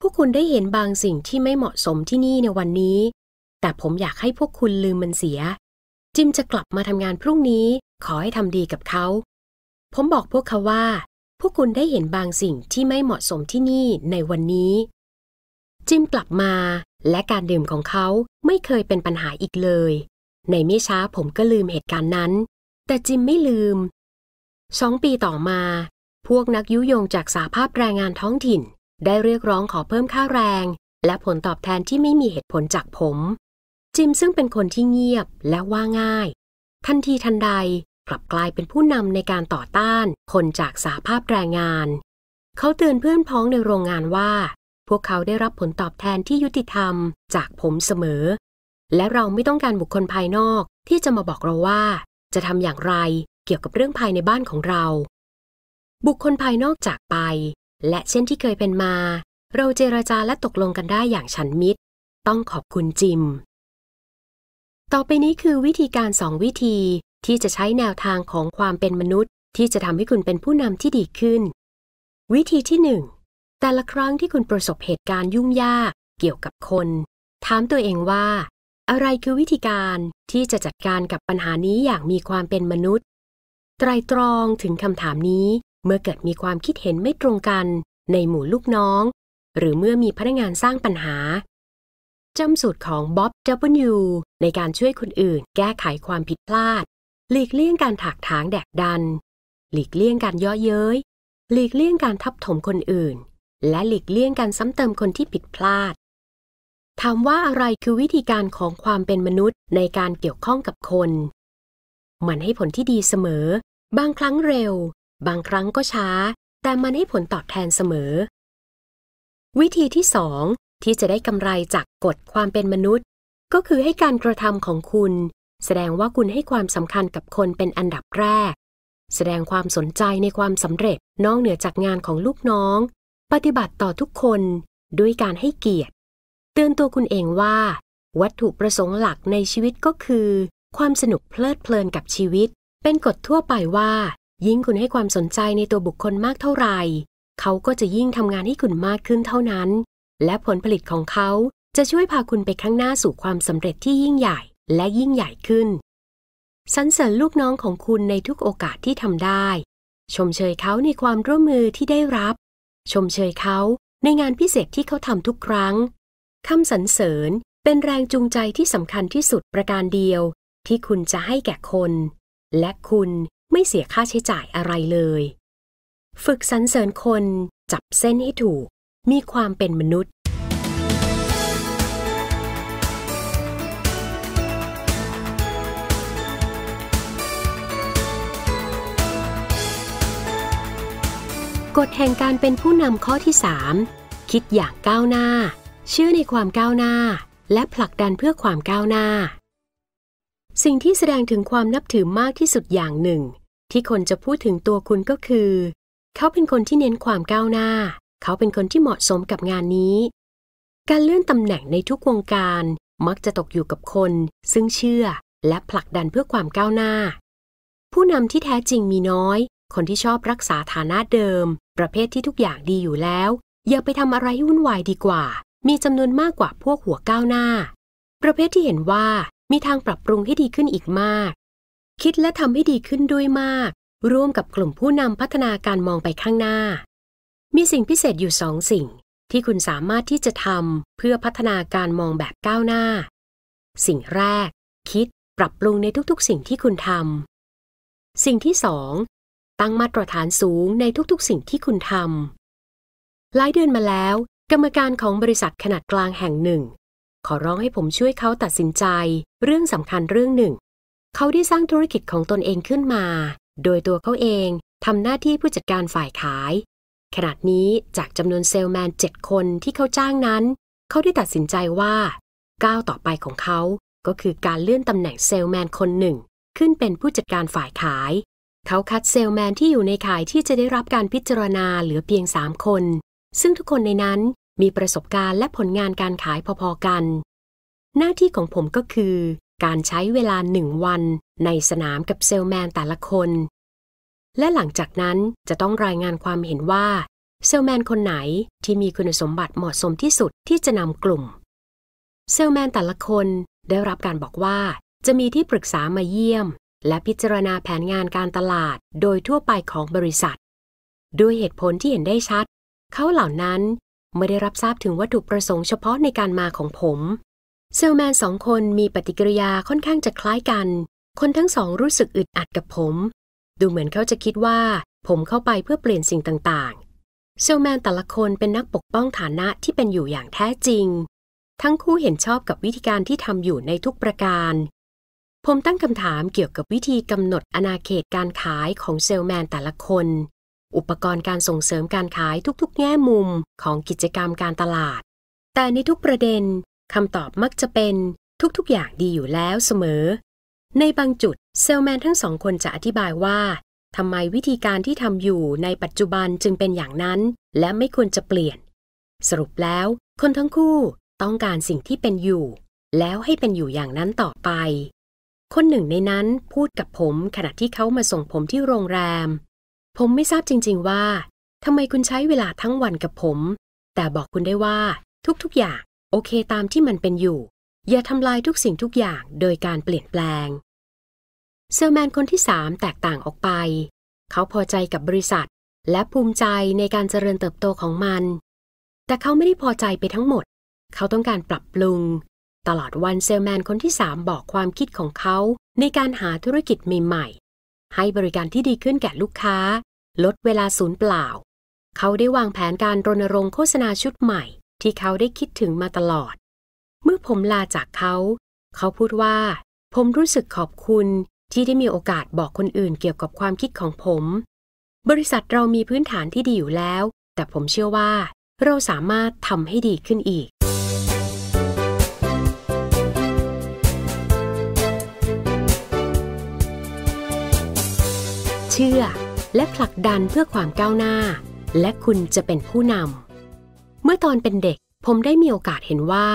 พวกคุณได้เห็นบางสิ่งที่ไม่เหมาะสมที่นี่ในวันนี้ แต่ผมอยากให้พวกคุณลืมมันเสีย จิมจะกลับมาทำงานพรุ่งนี้ ขอให้ทำดีกับเขา ผมบอกพวกเขาว่าพวกคุณได้เห็นบางสิ่งที่ไม่เหมาะสมที่นี่ในวันนี้ จิมกลับมาและการดื่มของเขาไม่เคยเป็นปัญหาอีกเลย ในไม่ช้าผมก็ลืมเหตุการณ์นั้น แต่จิมไม่ลืม สองปีต่อมา พวกนักยุยงจากสาภาพแรงงานท้องถิ่น ได้เรียกร้องขอเพิ่มค่าแรง และผลตอบแทนที่ไม่มีเหตุผลจากผม จิมซึ่งเป็นคนที่เงียบและว่าง่าย ทันทีทันใด กลับกลายเป็นผู้นำในการต่อต้านคนจากสาภาพแรงงาน เขาเตือนเพื่อนพ้องในโรงงานว่าพวกเขาได้รับผลตอบแทนที่ยุติธรรม จากผมเสมอ และเราไม่ต้องการบุคคลภายนอกที่จะมาบอกเราว่า จะทำอย่างไรเกี่ยวกับเรื่องภายในบ้านของเรา บุคคลภายนอกจากไป และเช่นที่เคยเป็นมา เราเจราจาและตกลงกันได้อย่างฉันมิตร ต้องขอบคุณจิม ต่อไปนี้คือวิธีการสองวิธี ที่จะใช้แนวทางของความเป็นมนุษย์ที่จะทำให้คุณเป็นผู้นำที่ดีขึ้น วิธีที่หนึ่งแต่ละครั้งที่คุณประสบเหตุการณ์ยุ่งยากเกี่ยวกับคน ถามตัวเองว่า อะไรคือวิธีการที่จะจัดการกับปัญหานี้อย่างมีความเป็นมนุษย์ ไตรตรองถึงคำถามนี้เมื่อเกิดมีความคิดเห็นไม่ตรงกันในหมู่ลูกน้อง หรือเมื่อมีพนักงานสร้างปัญหาจำสูตรของบ๊อบ W ในการช่วยคนอื่นแก้ไขความผิดพลาด หลีกเลี่ยงการถากถางแดกดัน หลีกเลี่ยงการย่อเย้ยหลีกเลี่ยงการทับถมคนอื่นและหลีกเลี่ยงการซ้ำเติมคนที่ผิดพลาด ถามว่าอะไรคือวิธีการของความเป็นมนุษย์ในการเกี่ยวข้องกับคน มันให้ผลที่ดีเสมอ บางครั้งเร็ว บางครั้งก็ช้า แต่มันให้ผลตอบแทนเสมอ วิธีที่สองที่จะได้กำไรจากกฎความเป็นมนุษย์ ก็คือให้การกระทำของคุณ แสดงว่าคุณให้ความสำคัญกับคนเป็นอันดับแรก แสดงความสนใจในความสำเร็จนอกเหนือจากงานของลูกน้องปฏิบัติต่อทุกคนด้วยการให้เกียรติเตือนตัวคุณเองว่า วัตถุประสงค์หลักในชีวิตก็คือ ความสนุกเพลิดเพลินกับชีวิต เป็นกฎทั่วไปว่า ยิ่งคุณให้ความสนใจในตัวบุคคลมากเท่าไหร่เขาก็จะยิ่งทำงานให้คุณมากขึ้นเท่านั้น และผลผลิตของเขาจะช่วยพาคุณไปข้างหน้าสู่ความสำเร็จที่ยิ่งใหญ่ และยิ่งใหญ่ขึ้นสรรเสริญลูกน้องของคุณในทุกโอกาสที่ทำได้ ชมเชยเขาในความร่วมมือที่ได้รับชมเชยเขาในงานพิเศษที่เขาทำทุกครั้งคำสรรเสริญเป็นแรงจูงใจที่สำคัญที่สุดประการเดียว ที่คุณจะให้แก่คน และคุณไม่เสียค่าใช้จ่ายอะไรเลย ฝึกสรรเสริญคนจับเส้นให้ถูกมีความเป็นมนุษย์กฎแห่งการเป็นผู้นำข้อที่ 3 คิดอย่างก้าวหน้า เชื่อในความก้าวหน้า และผลักดันเพื่อความก้าวหน้า สิ่งที่แสดงถึงความนับถือมากที่สุดอย่างหนึ่ง ที่คนจะพูดถึงตัวคุณก็คือ เขาเป็นคนที่เน้นความก้าวหน้า เขาเป็นคนที่เหมาะสมกับงานนี้ การเลื่อนตำแหน่งในทุกวงการมักจะตกอยู่กับคน ซึ่งเชื่อและผลักดันเพื่อความก้าวหน้า ผู้นำที่แท้จริงมีน้อยคนที่ชอบรักษาฐานะเดิม ประเภทที่ทุกอย่างดีอยู่แล้ว อย่าไปทำอะไรวุ่นวายดีกว่า มีจำนวนมากกว่าพวกหัวก้าวหน้า ประเภทที่เห็นว่ามีทางปรับปรุงให้ดีขึ้นอีกมาก คิดและทำให้ดีขึ้นด้วยมาก ร่วมกับกลุ่มผู้นำพัฒนาการมองไปข้างหน้า มีสิ่งพิเศษอยู่สองสิ่งที่คุณสามารถที่จะทำเพื่อพัฒนาการมองแบบก้าวหน้า สิ่งแรก คิดปรับปรุงในทุก ๆ สิ่งที่คุณทำสิ่งที่สองตั้งมาตรฐานสูงในทุกๆ สิ่งที่คุณทำ หลายเดือนมาแล้ว กรรมการของบริษัทขนาดกลางแห่งหนึ่ง ขอร้องให้ผมช่วยเขาตัดสินใจเรื่องสำคัญเรื่องหนึ่ง เขาได้สร้างธุรกิจของตนเองขึ้นมา โดยตัวเขาเองทำหน้าที่ผู้จัดการฝ่ายขายขนาดนี้จากจำนวนเซลแมนเจ็ดคนที่เขาจ้างนั้น เขาได้ตัดสินใจว่าก้าวต่อไปของเขาก็คือการเลื่อนตำแหน่งเซลแมนคนหนึ่ง ขึ้นเป็นผู้จัดการฝ่ายขายเขาคัดเซลแมนที่อยู่ในข่ายที่จะได้รับการพิจารณา เหลือเพียง 3 คน ซึ่งทุกคนในนั้นมีประสบการณ์และผลงานการขายพอ ๆกัน หน้าที่ของผมก็คือ การใช้เวลาหนึ่งวันในสนามกับเซลแมนแต่ละคน และหลังจากนั้นจะต้องรายงานความเห็นว่าเซลแมนคนไหนที่มีคุณสมบัติเหมาะสมที่สุดที่จะนำกลุ่มเซลแมนแต่ละคนได้รับการบอกว่า จะมีที่ปรึกษามาเยี่ยมและพิจารณาแผนงานการตลาดโดยทั่วไปของบริษัท ด้วยเหตุผลที่เห็นได้ชัด เขาเหล่านั้น ไม่ได้รับทราบถึงวัตถุประสงค์เฉพาะในการมาของผม เซลแมนสองคนมีปฏิกิริยาค่อนข้างจะคล้ายกัน คนทั้งสองรู้สึกอึดอัดกับผม ดูเหมือนเขาจะคิดว่า ผมเข้าไปเพื่อเปลี่ยนสิ่งต่างๆ เซลแมนแต่ละคนเป็นนักปกป้องฐานะที่เป็นอยู่อย่างแท้จริง ทั้งคู่เห็นชอบกับวิธีการที่ทำอยู่ในทุกประการผมตั้งคำถามเกี่ยวกับวิธีกำหนดอนาเขตการขายของเซลแมนแต่ละคน อุปกรณ์การส่งเสริมการขายทุกๆ แง่มุมของกิจกรรมการตลาด แต่ในทุกประเด็น คำตอบมักจะเป็นทุกๆ อย่างดีอยู่แล้วเสมอ ในบางจุดเซลแมนทั้งสองคนจะอธิบายว่า ทำไมวิธีการที่ทำอยู่ในปัจจุบันจึงเป็นอย่างนั้นและไม่ควรจะเปลี่ยน สรุปแล้ว คนทั้งคู่ต้องการสิ่งที่เป็นอยู่ แล้วให้เป็นอยู่อย่างนั้นต่อไปคนหนึ่งในนั้นพูดกับผม ขณะที่เขามาส่งผมที่โรงแรม ผมไม่ทราบจริง ๆ ว่าทำไมคุณใช้เวลาทั้งวันกับผม แต่บอกคุณได้ว่า ทุก ๆ อย่าง โอเคตามที่มันเป็นอยู่ อย่าทำลายทุกสิ่งทุกอย่างโดยการเปลี่ยนแปลง เซอร์แมนคนที่สามแตกต่างออกไป เขาพอใจกับบริษัท และภูมิใจในการเจริญเติบโตของมัน แต่เขาไม่ได้พอใจไปทั้งหมดเขาต้องการปรับปรุงตลอดวันเซลแมนคนที่3บอกความคิดของเขาในการหาธุรกิจใหม่ๆให้บริการที่ดีขึ้นแก่ลูกค้า ลดเวลาสูญเปล่า เขาได้วางแผนการรณรงค์โฆษณาชุดใหม่ ที่เขาได้คิดถึงมาตลอด เมื่อผมลาจากเขา เขาพูดว่า ผมรู้สึกขอบคุณที่ได้มีโอกาสบอกคนอื่นเกี่ยวกับความคิดของผม บริษัทเรามีพื้นฐานที่ดีอยู่แล้ว แต่ผมเชื่อว่า เราสามารถทำให้ดีขึ้นอีกเชื่อ และผลักดันเพื่อความก้าวหน้า และคุณจะเป็นผู้นำเมื่อตอนเป็นเด็กผมได้มีโอกาสเห็นว่า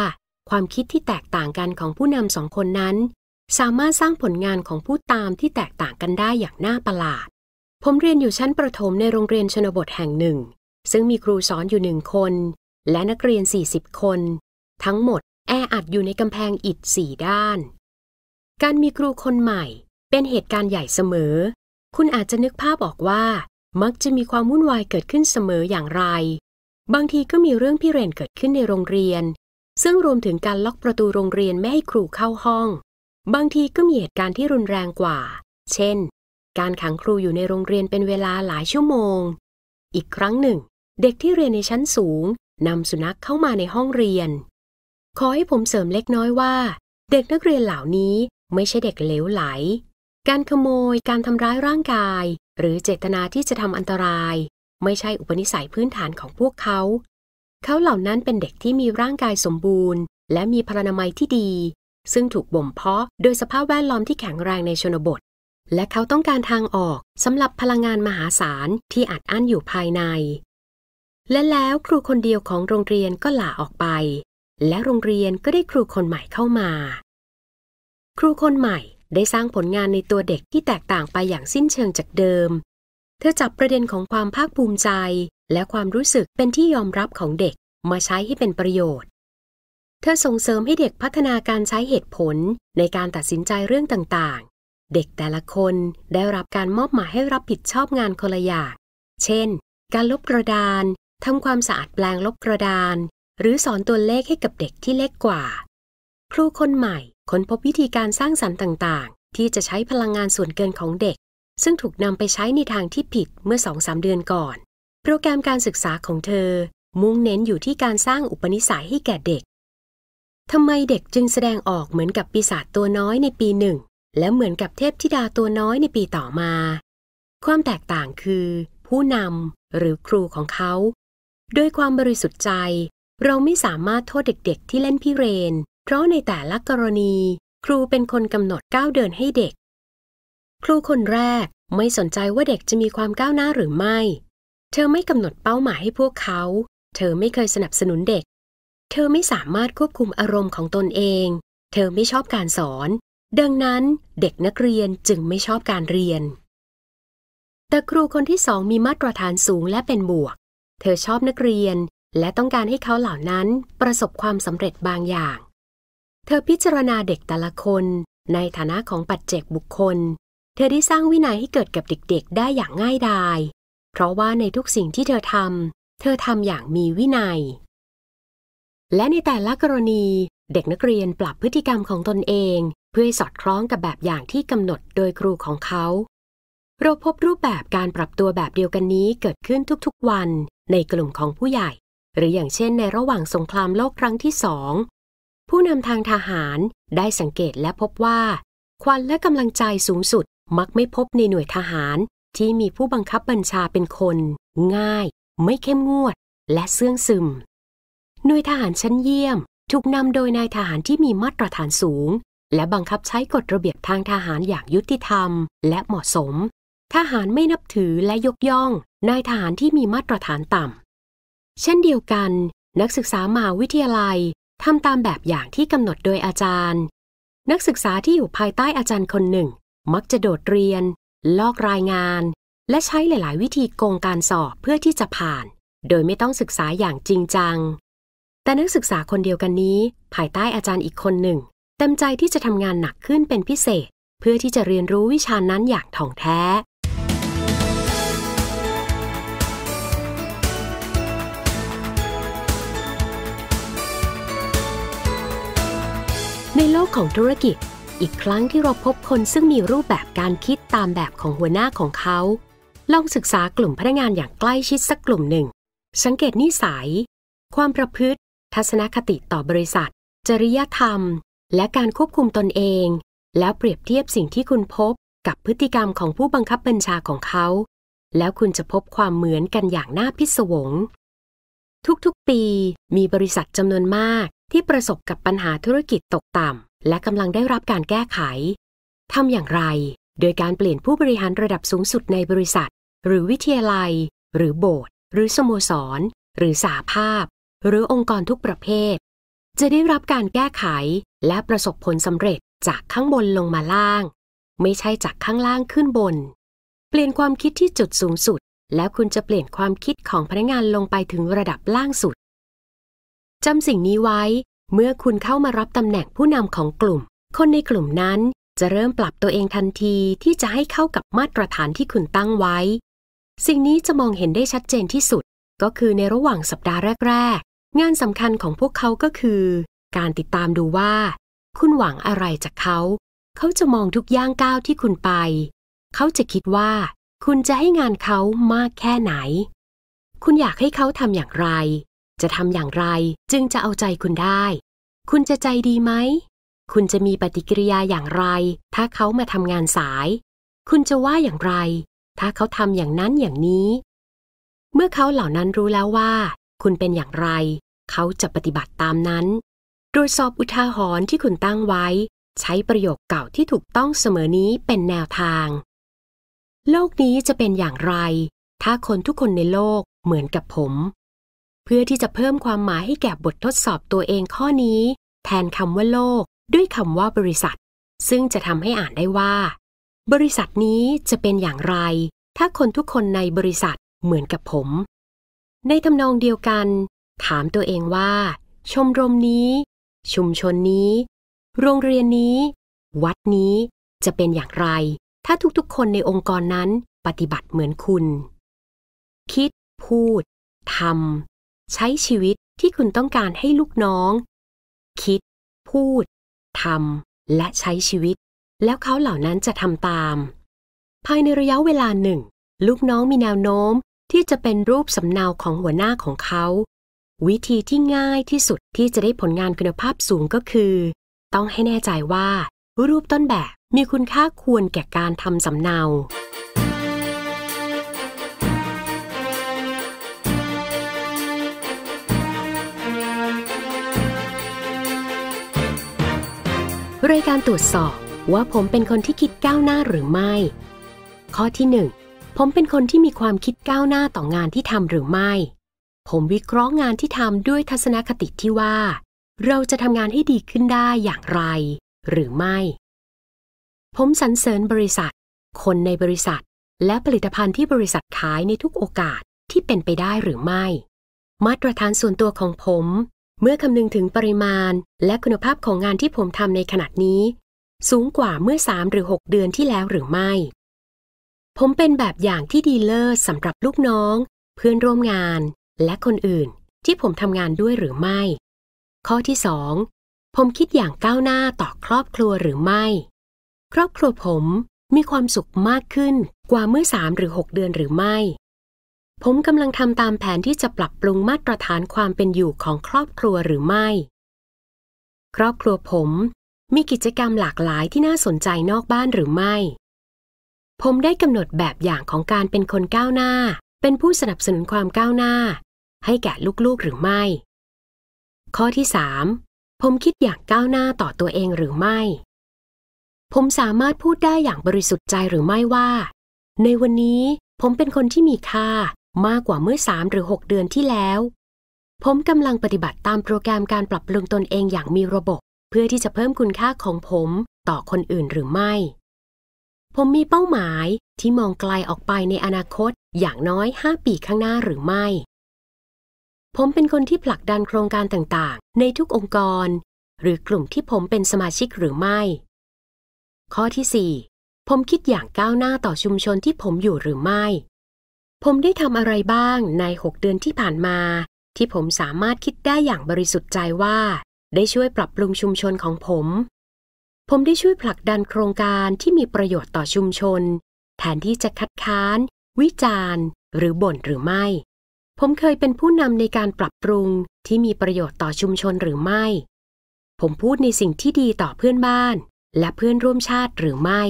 ความคิดที่แตกต่างกันของผู้นำสองคนนั้น สามารถสร้างผลงานของผู้ตามที่แตกต่างกันได้อย่างน่าประหลาด ผมเรียนอยู่ชั้นประถมในโรงเรียนชนบทแห่งหนึ่ง ซึ่งมีครูสอนอยู่หนึ่งคน และนักเรียน 40 คน ทั้งหมดแออัดอยู่ในกำแพงอิฐสี่ด้าน การมีครูคนใหม่ เป็นเหตุการณ์ใหญ่เสมอคุณอาจจะนึกภาพออกว่ามักจะมีความวุ่นวายเกิดขึ้นเสมออย่างไร บางทีก็มีเรื่องพิเรนเกิดขึ้นในโรงเรียน ซึ่งรวมถึงการล็อกประตูโรงเรียนไม่ให้ครูเข้าห้อง บางทีก็มีเหตุการณ์ที่รุนแรงกว่า เช่น การขังครูอยู่ในโรงเรียนเป็นเวลาหลายชั่วโมง อีกครั้งหนึ่ง เด็กที่เรียนในชั้นสูงนำสุนัขเข้ามาในห้องเรียนขอให้ผมเสริมเล็กน้อยว่า เด็กนักเรียนเหล่านี้ไม่ใช่เด็กเหลวไหลการขโมยการทำร้ายร่างกาย หรือเจตนาที่จะทำอันตราย ไม่ใช่อุปนิสัยพื้นฐานของพวกเขา เขาเหล่านั้นเป็นเด็กที่มีร่างกายสมบูรณ์ และมีพลานามัยที่ดี ซึ่งถูกบ่มเพาะโดยสภาพแวดล้อมที่แข็งแรงในชนบท และเขาต้องการทางออก สำหรับพลังงานมหาศาล ที่อัดอั้นอยู่ภายใน และแล้วครูคนเดียวของโรงเรียนก็ลาออกไป และโรงเรียนก็ได้ครูคนใหม่เข้ามา ครูคนใหม่ได้สร้างผลงานในตัวเด็กที่แตกต่างไปอย่างสิ้นเชิงจากเดิม เธอจับประเด็นของความภาคภูมิใจ และความรู้สึกเป็นที่ยอมรับของเด็กมาใช้ให้เป็นประโยชน์ เธอส่งเสริมให้เด็กพัฒนาการใช้เหตุผลในการตัดสินใจเรื่องต่างๆ เด็กแต่ละคนได้รับการมอบหมายให้รับผิดชอบงานคนละอย่าง เช่น การลบกระดาน ทำความสะอาดแปลงลบกระดาน หรือสอนตัวเลขให้กับเด็กที่เล็กกว่า ครูคนใหม่ค้นพบวิธีการสร้างสรรค์ต่างๆ ที่จะใช้พลังงานส่วนเกินของเด็ก ซึ่งถูกนำไปใช้ในทางที่ผิดเมื่อสองสาเดือนก่อน โปรแกรมการศึกษาของเธอมุ่งเน้นอยู่ที่การสร้างอุปนิสัยให้แก่เด็ก ทำไมเด็กจึงแสดงออกเหมือนกับปีศาจตัวน้อยในปีหนึ่ง และเหมือนกับเทพธิดาตัวน้อยในปีต่อมา ความแตกต่างคือผู้นำหรือครูของเขา โดยความบริสุทธิ์ใจ เราไม่สามารถโทษเด็กๆ ที่เล่นพิเรนเพราะในแต่ละกรณี ครูเป็นคนกำหนดก้าวเดินให้เด็ก ครูคนแรกไม่สนใจว่าเด็กจะมีความก้าวหน้าหรือไม่ เธอไม่กำหนดเป้าหมายให้พวกเขา เธอไม่เคยสนับสนุนเด็ก เธอไม่สามารถควบคุมอารมณ์ของตนเอง เธอไม่ชอบการสอน ดังนั้นเด็กนักเรียนจึงไม่ชอบการเรียน แต่ครูคนที่สองมีมาตรฐานสูงและเป็นบวก เธอชอบนักเรียนและต้องการให้เขาเหล่านั้นประสบความสำเร็จบางอย่างเธอพิจารณาเด็กแต่ละคนในฐานะของปัจเจกบุคคล เธอได้สร้างวินัยให้เกิดกับเด็กๆ ได้อย่างง่ายดาย เพราะว่าในทุกสิ่งที่เธอทำ เธอทำอย่างมีวินัย และในแต่ละกรณี เด็กนักเรียนปรับพฤติกรรมของตนเอง เพื่อสอดคล้องกับแบบอย่างที่กำหนดโดยครูของเขาเราพบรูปแบบการปรับตัวแบบเดียวกันนี้เกิดขึ้นทุกๆ วัน ในกลุ่มของผู้ใหญ่ หรืออย่างเช่นในระหว่างสงครามโลกครั้งที่สองผู้นำทางทหารได้สังเกตและพบว่า ควันและกำลังใจสูงสุดมักไม่พบในหน่วยทหารที่มีผู้บังคับบัญชาเป็นคน ง่าย ไม่เข้มงวด และเสื่องซึม หน่วยทหารชั้นเยี่ยม ถูกนำโดยนายทหารที่มีมาตรฐานสูง และบังคับใช้กฎระเบียบทางทหารอย่างยุติธรรม และเหมาะสม ทหารไม่นับถือและยกย่องนายทหารที่มีมาตรฐานต่ำเช่นเดียวกัน นักศึกษามหาวิทยาลัยทำตามแบบอย่างที่กำหนดโดยอาจารย์ นักศึกษาที่อยู่ภายใต้อาจารย์คนหนึ่ง มักจะโดดเรียน ลอกรายงาน และใช้หลายๆ วิธีโกงการสอบเพื่อที่จะผ่าน โดยไม่ต้องศึกษาอย่างจริงจัง แต่นักศึกษาคนเดียวกันนี้ ภายใต้อาจารย์อีกคนหนึ่ง เต็มใจที่จะทำงานหนักขึ้นเป็นพิเศษ เพื่อที่จะเรียนรู้วิชานั้นอย่างถ่องแท้ในโลกของธุรกิจ อีกครั้งที่เราพบคนซึ่งมีรูปแบบการคิดตามแบบของหัวหน้าของเขา ลองศึกษากลุ่มพนักงานอย่างใกล้ชิดสักกลุ่มหนึ่ง สังเกตนิสัย ความประพฤติ ทัศนคติต่อบริษัท จริยธรรม และการควบคุมตนเอง แล้วเปรียบเทียบสิ่งที่คุณพบกับพฤติกรรมของผู้บังคับบัญชาของเขา แล้วคุณจะพบความเหมือนกันอย่างน่าพิศวง ทุกๆปีมีบริษัทจำนวนมากที่ประสบกับปัญหาธุรกิจตกต่ำ และกำลังได้รับการแก้ไขทำอย่างไรโดยการเปลี่ยนผู้บริหารระดับสูงสุดในบริษัท หรือวิทยาลัย หรือโบสถ์หรือสโมสร หรือสาภาพ หรือองค์กรทุกประเภท จะได้รับการแก้ไขและประสบผลสำเร็จจากข้างบนลงมาล่าง ไม่ใช่จากข้างล่างขึ้นบน เปลี่ยนความคิดที่จุดสูงสุด แล้วคุณจะเปลี่ยนความคิดของพนักงานลงไปถึงระดับล่างสุดจำสิ่งนี้ไว้เมื่อคุณเข้ามารับตำแหน่งผู้นำของกลุ่ม คนในกลุ่มนั้นจะเริ่มปรับตัวเองทันทีที่จะให้เข้ากับมาตรฐานที่คุณตั้งไว้ สิ่งนี้จะมองเห็นได้ชัดเจนที่สุด ก็คือในระหว่างสัปดาห์แรก ๆ งานสำคัญของพวกเขาก็คือ การติดตามดูว่า คุณหวังอะไรจากเขา เขาจะมองทุกย่างก้าวที่คุณไป เขาจะคิดว่า คุณจะให้งานเขามากแค่ไหน คุณอยากให้เขาทำอย่างไรจะทำอย่างไรจึงจะเอาใจคุณได้ คุณจะใจดีไหม คุณจะมีปฏิกิริยาอย่างไร ถ้าเขามาทำงานสาย คุณจะว่าอย่างไร ถ้าเขาทำอย่างนั้นอย่างนี้ เมื่อเขาเหล่านั้นรู้แล้วว่า คุณเป็นอย่างไร เขาจะปฏิบัติตามนั้น โดยสอบอุทาหรณ์ที่คุณตั้งไว้ ใช้ประโยคเก่าที่ถูกต้องเสมอนี้เป็นแนวทาง โลกนี้จะเป็นอย่างไร ถ้าคนทุกคนในโลกเหมือนกับผมพื่อที่จะเพิ่มความหมายให้แก่บททดสอบตัวเองข้อนี้ แทนคำว่าโลกด้วยคำว่าบริษัท ซึ่งจะทำให้อ่านได้ว่า บริษัทนี้จะเป็นอย่างไร ถ้าคนทุกคนในบริษัทเหมือนกับผม ในทำนองเดียวกัน ถามตัวเองว่า ชมรมนี้ ชุมชนนี้ โรงเรียนนี้ วัดนี้จะเป็นอย่างไร ถ้าทุกๆ คนในองค์กรนั้น ปฏิบัติเหมือนคุณ คิด พูดทำใช้ชีวิตที่คุณต้องการให้ลูกน้อง คิด พูดทำและใช้ชีวิต แล้วเขาเหล่านั้นจะทำตาม ภายในระยะเวลาหนึ่งลูกน้องมีแนวโน้ม ที่จะเป็นรูปสำเนาของหัวหน้าของเขา วิธีที่ง่ายที่สุดที่จะได้ผลงานคุณภาพสูงก็คือ ต้องให้แน่ใจว่ารูปต้นแบบมีคุณค่าควรแก่การทำสำเนารายการตรวจสอบว่าผมเป็นคนที่คิดก้าวหน้าหรือไม่ ข้อที่ 1 ผมเป็นคนที่มีความคิดก้าวหน้าต่องานที่ทำหรือไม่ ผมวิเคราะห์งานที่ทำด้วยทัศนคติที่ว่า เราจะทำงานให้ดีขึ้นได้อย่างไร หรือไม่ ผมสรรเสริญบริษัท คนในบริษัท และผลิตภัณฑ์ที่บริษัทขายในทุกโอกาสที่เป็นไปได้หรือไม่ มาตรฐานส่วนตัวของผมเมื่อคำนึงถึงปริมาณและคุณภาพของงานที่ผมทำในขณะนี้ สูงกว่าเมื่อ3หรือ 6 เดือนที่แล้วหรือไม่ ผมเป็นแบบอย่างที่ดีเลิศสำหรับลูกน้อง เพื่อนร่วมงาน และคนอื่นที่ผมทำงานด้วยหรือไม่ ข้อที่ 2 ผมคิดอย่างก้าวหน้าต่อครอบครัวหรือไม่ ครอบครัวผมมีความสุขมากขึ้นกว่าเมื่อ3หรือ 6 เดือนหรือไม่ผมกำลังทำตามแผนที่จะปรับปรุงมาตรฐานความเป็นอยู่ของครอบครัวหรือไม่ ครอบครัวผมมีกิจกรรมหลากหลายที่น่าสนใจนอกบ้านหรือไม่ ผมได้กำหนดแบบอย่างของการเป็นคนก้าวหน้า เป็นผู้สนับสนุนความก้าวหน้าให้แก่ลูกๆหรือไม่ ข้อที่ 3 ผมคิดอย่างก้าวหน้าต่อตัวเองหรือไม่ ผมสามารถพูดได้อย่างบริสุทธิ์ใจหรือไม่ว่า ในวันนี้ผมเป็นคนที่มีค่ามากกว่าเมื่อสามหรือหกเดือนที่แล้ว ผมกำลังปฏิบัติตามโปรแกรมการปรับปรุงตนเองอย่างมีระบบ เพื่อที่จะเพิ่มคุณค่าของผมต่อคนอื่นหรือไม่ ผมมีเป้าหมายที่มองไกลออกไปในอนาคตอย่างน้อย 5 ปีข้างหน้าหรือไม่ ผมเป็นคนที่ผลักดันโครงการต่างๆ ในทุกองค์กร หรือกลุ่มที่ผมเป็นสมาชิกหรือไม่ ข้อที่ 4 ผมคิดอย่างก้าวหน้าต่อชุมชนที่ผมอยู่หรือไม่ผมได้ทำอะไรบ้างใน 6 เดือนที่ผ่านมา ที่ผมสามารถคิดได้อย่างบริสุทธิ์ใจว่า ได้ช่วยปรับปรุงชุมชนของผม ผมได้ช่วยผลักดันโครงการที่มีประโยชน์ต่อชุมชน แทนที่จะคัดค้าน วิจารณ์ หรือบ่นหรือไม่ ผมเคยเป็นผู้นำในการปรับปรุงที่มีประโยชน์ต่อชุมชนหรือไม่ ผมพูดในสิ่งที่ดีต่อเพื่อนบ้าน และเพื่อนร่วมชาติหรือไม่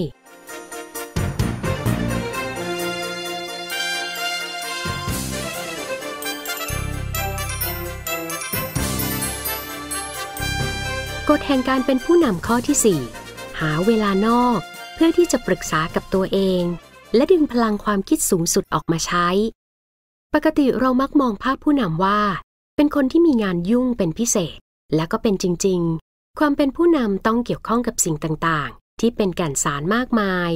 กฎแห่งการเป็นผู้นำข้อที่4หาเวลานอก เพื่อที่จะปรึกษากับตัวเอง และดึงพลังความคิดสูงสุดออกมาใช้ ปกติเรามักมองภาพผู้นำว่า เป็นคนที่มีงานยุ่งเป็นพิเศษ และก็เป็นจริงๆความเป็นผู้นำต้องเกี่ยวข้องกับสิ่งต่างๆ ที่เป็นแก่นสารมากมาย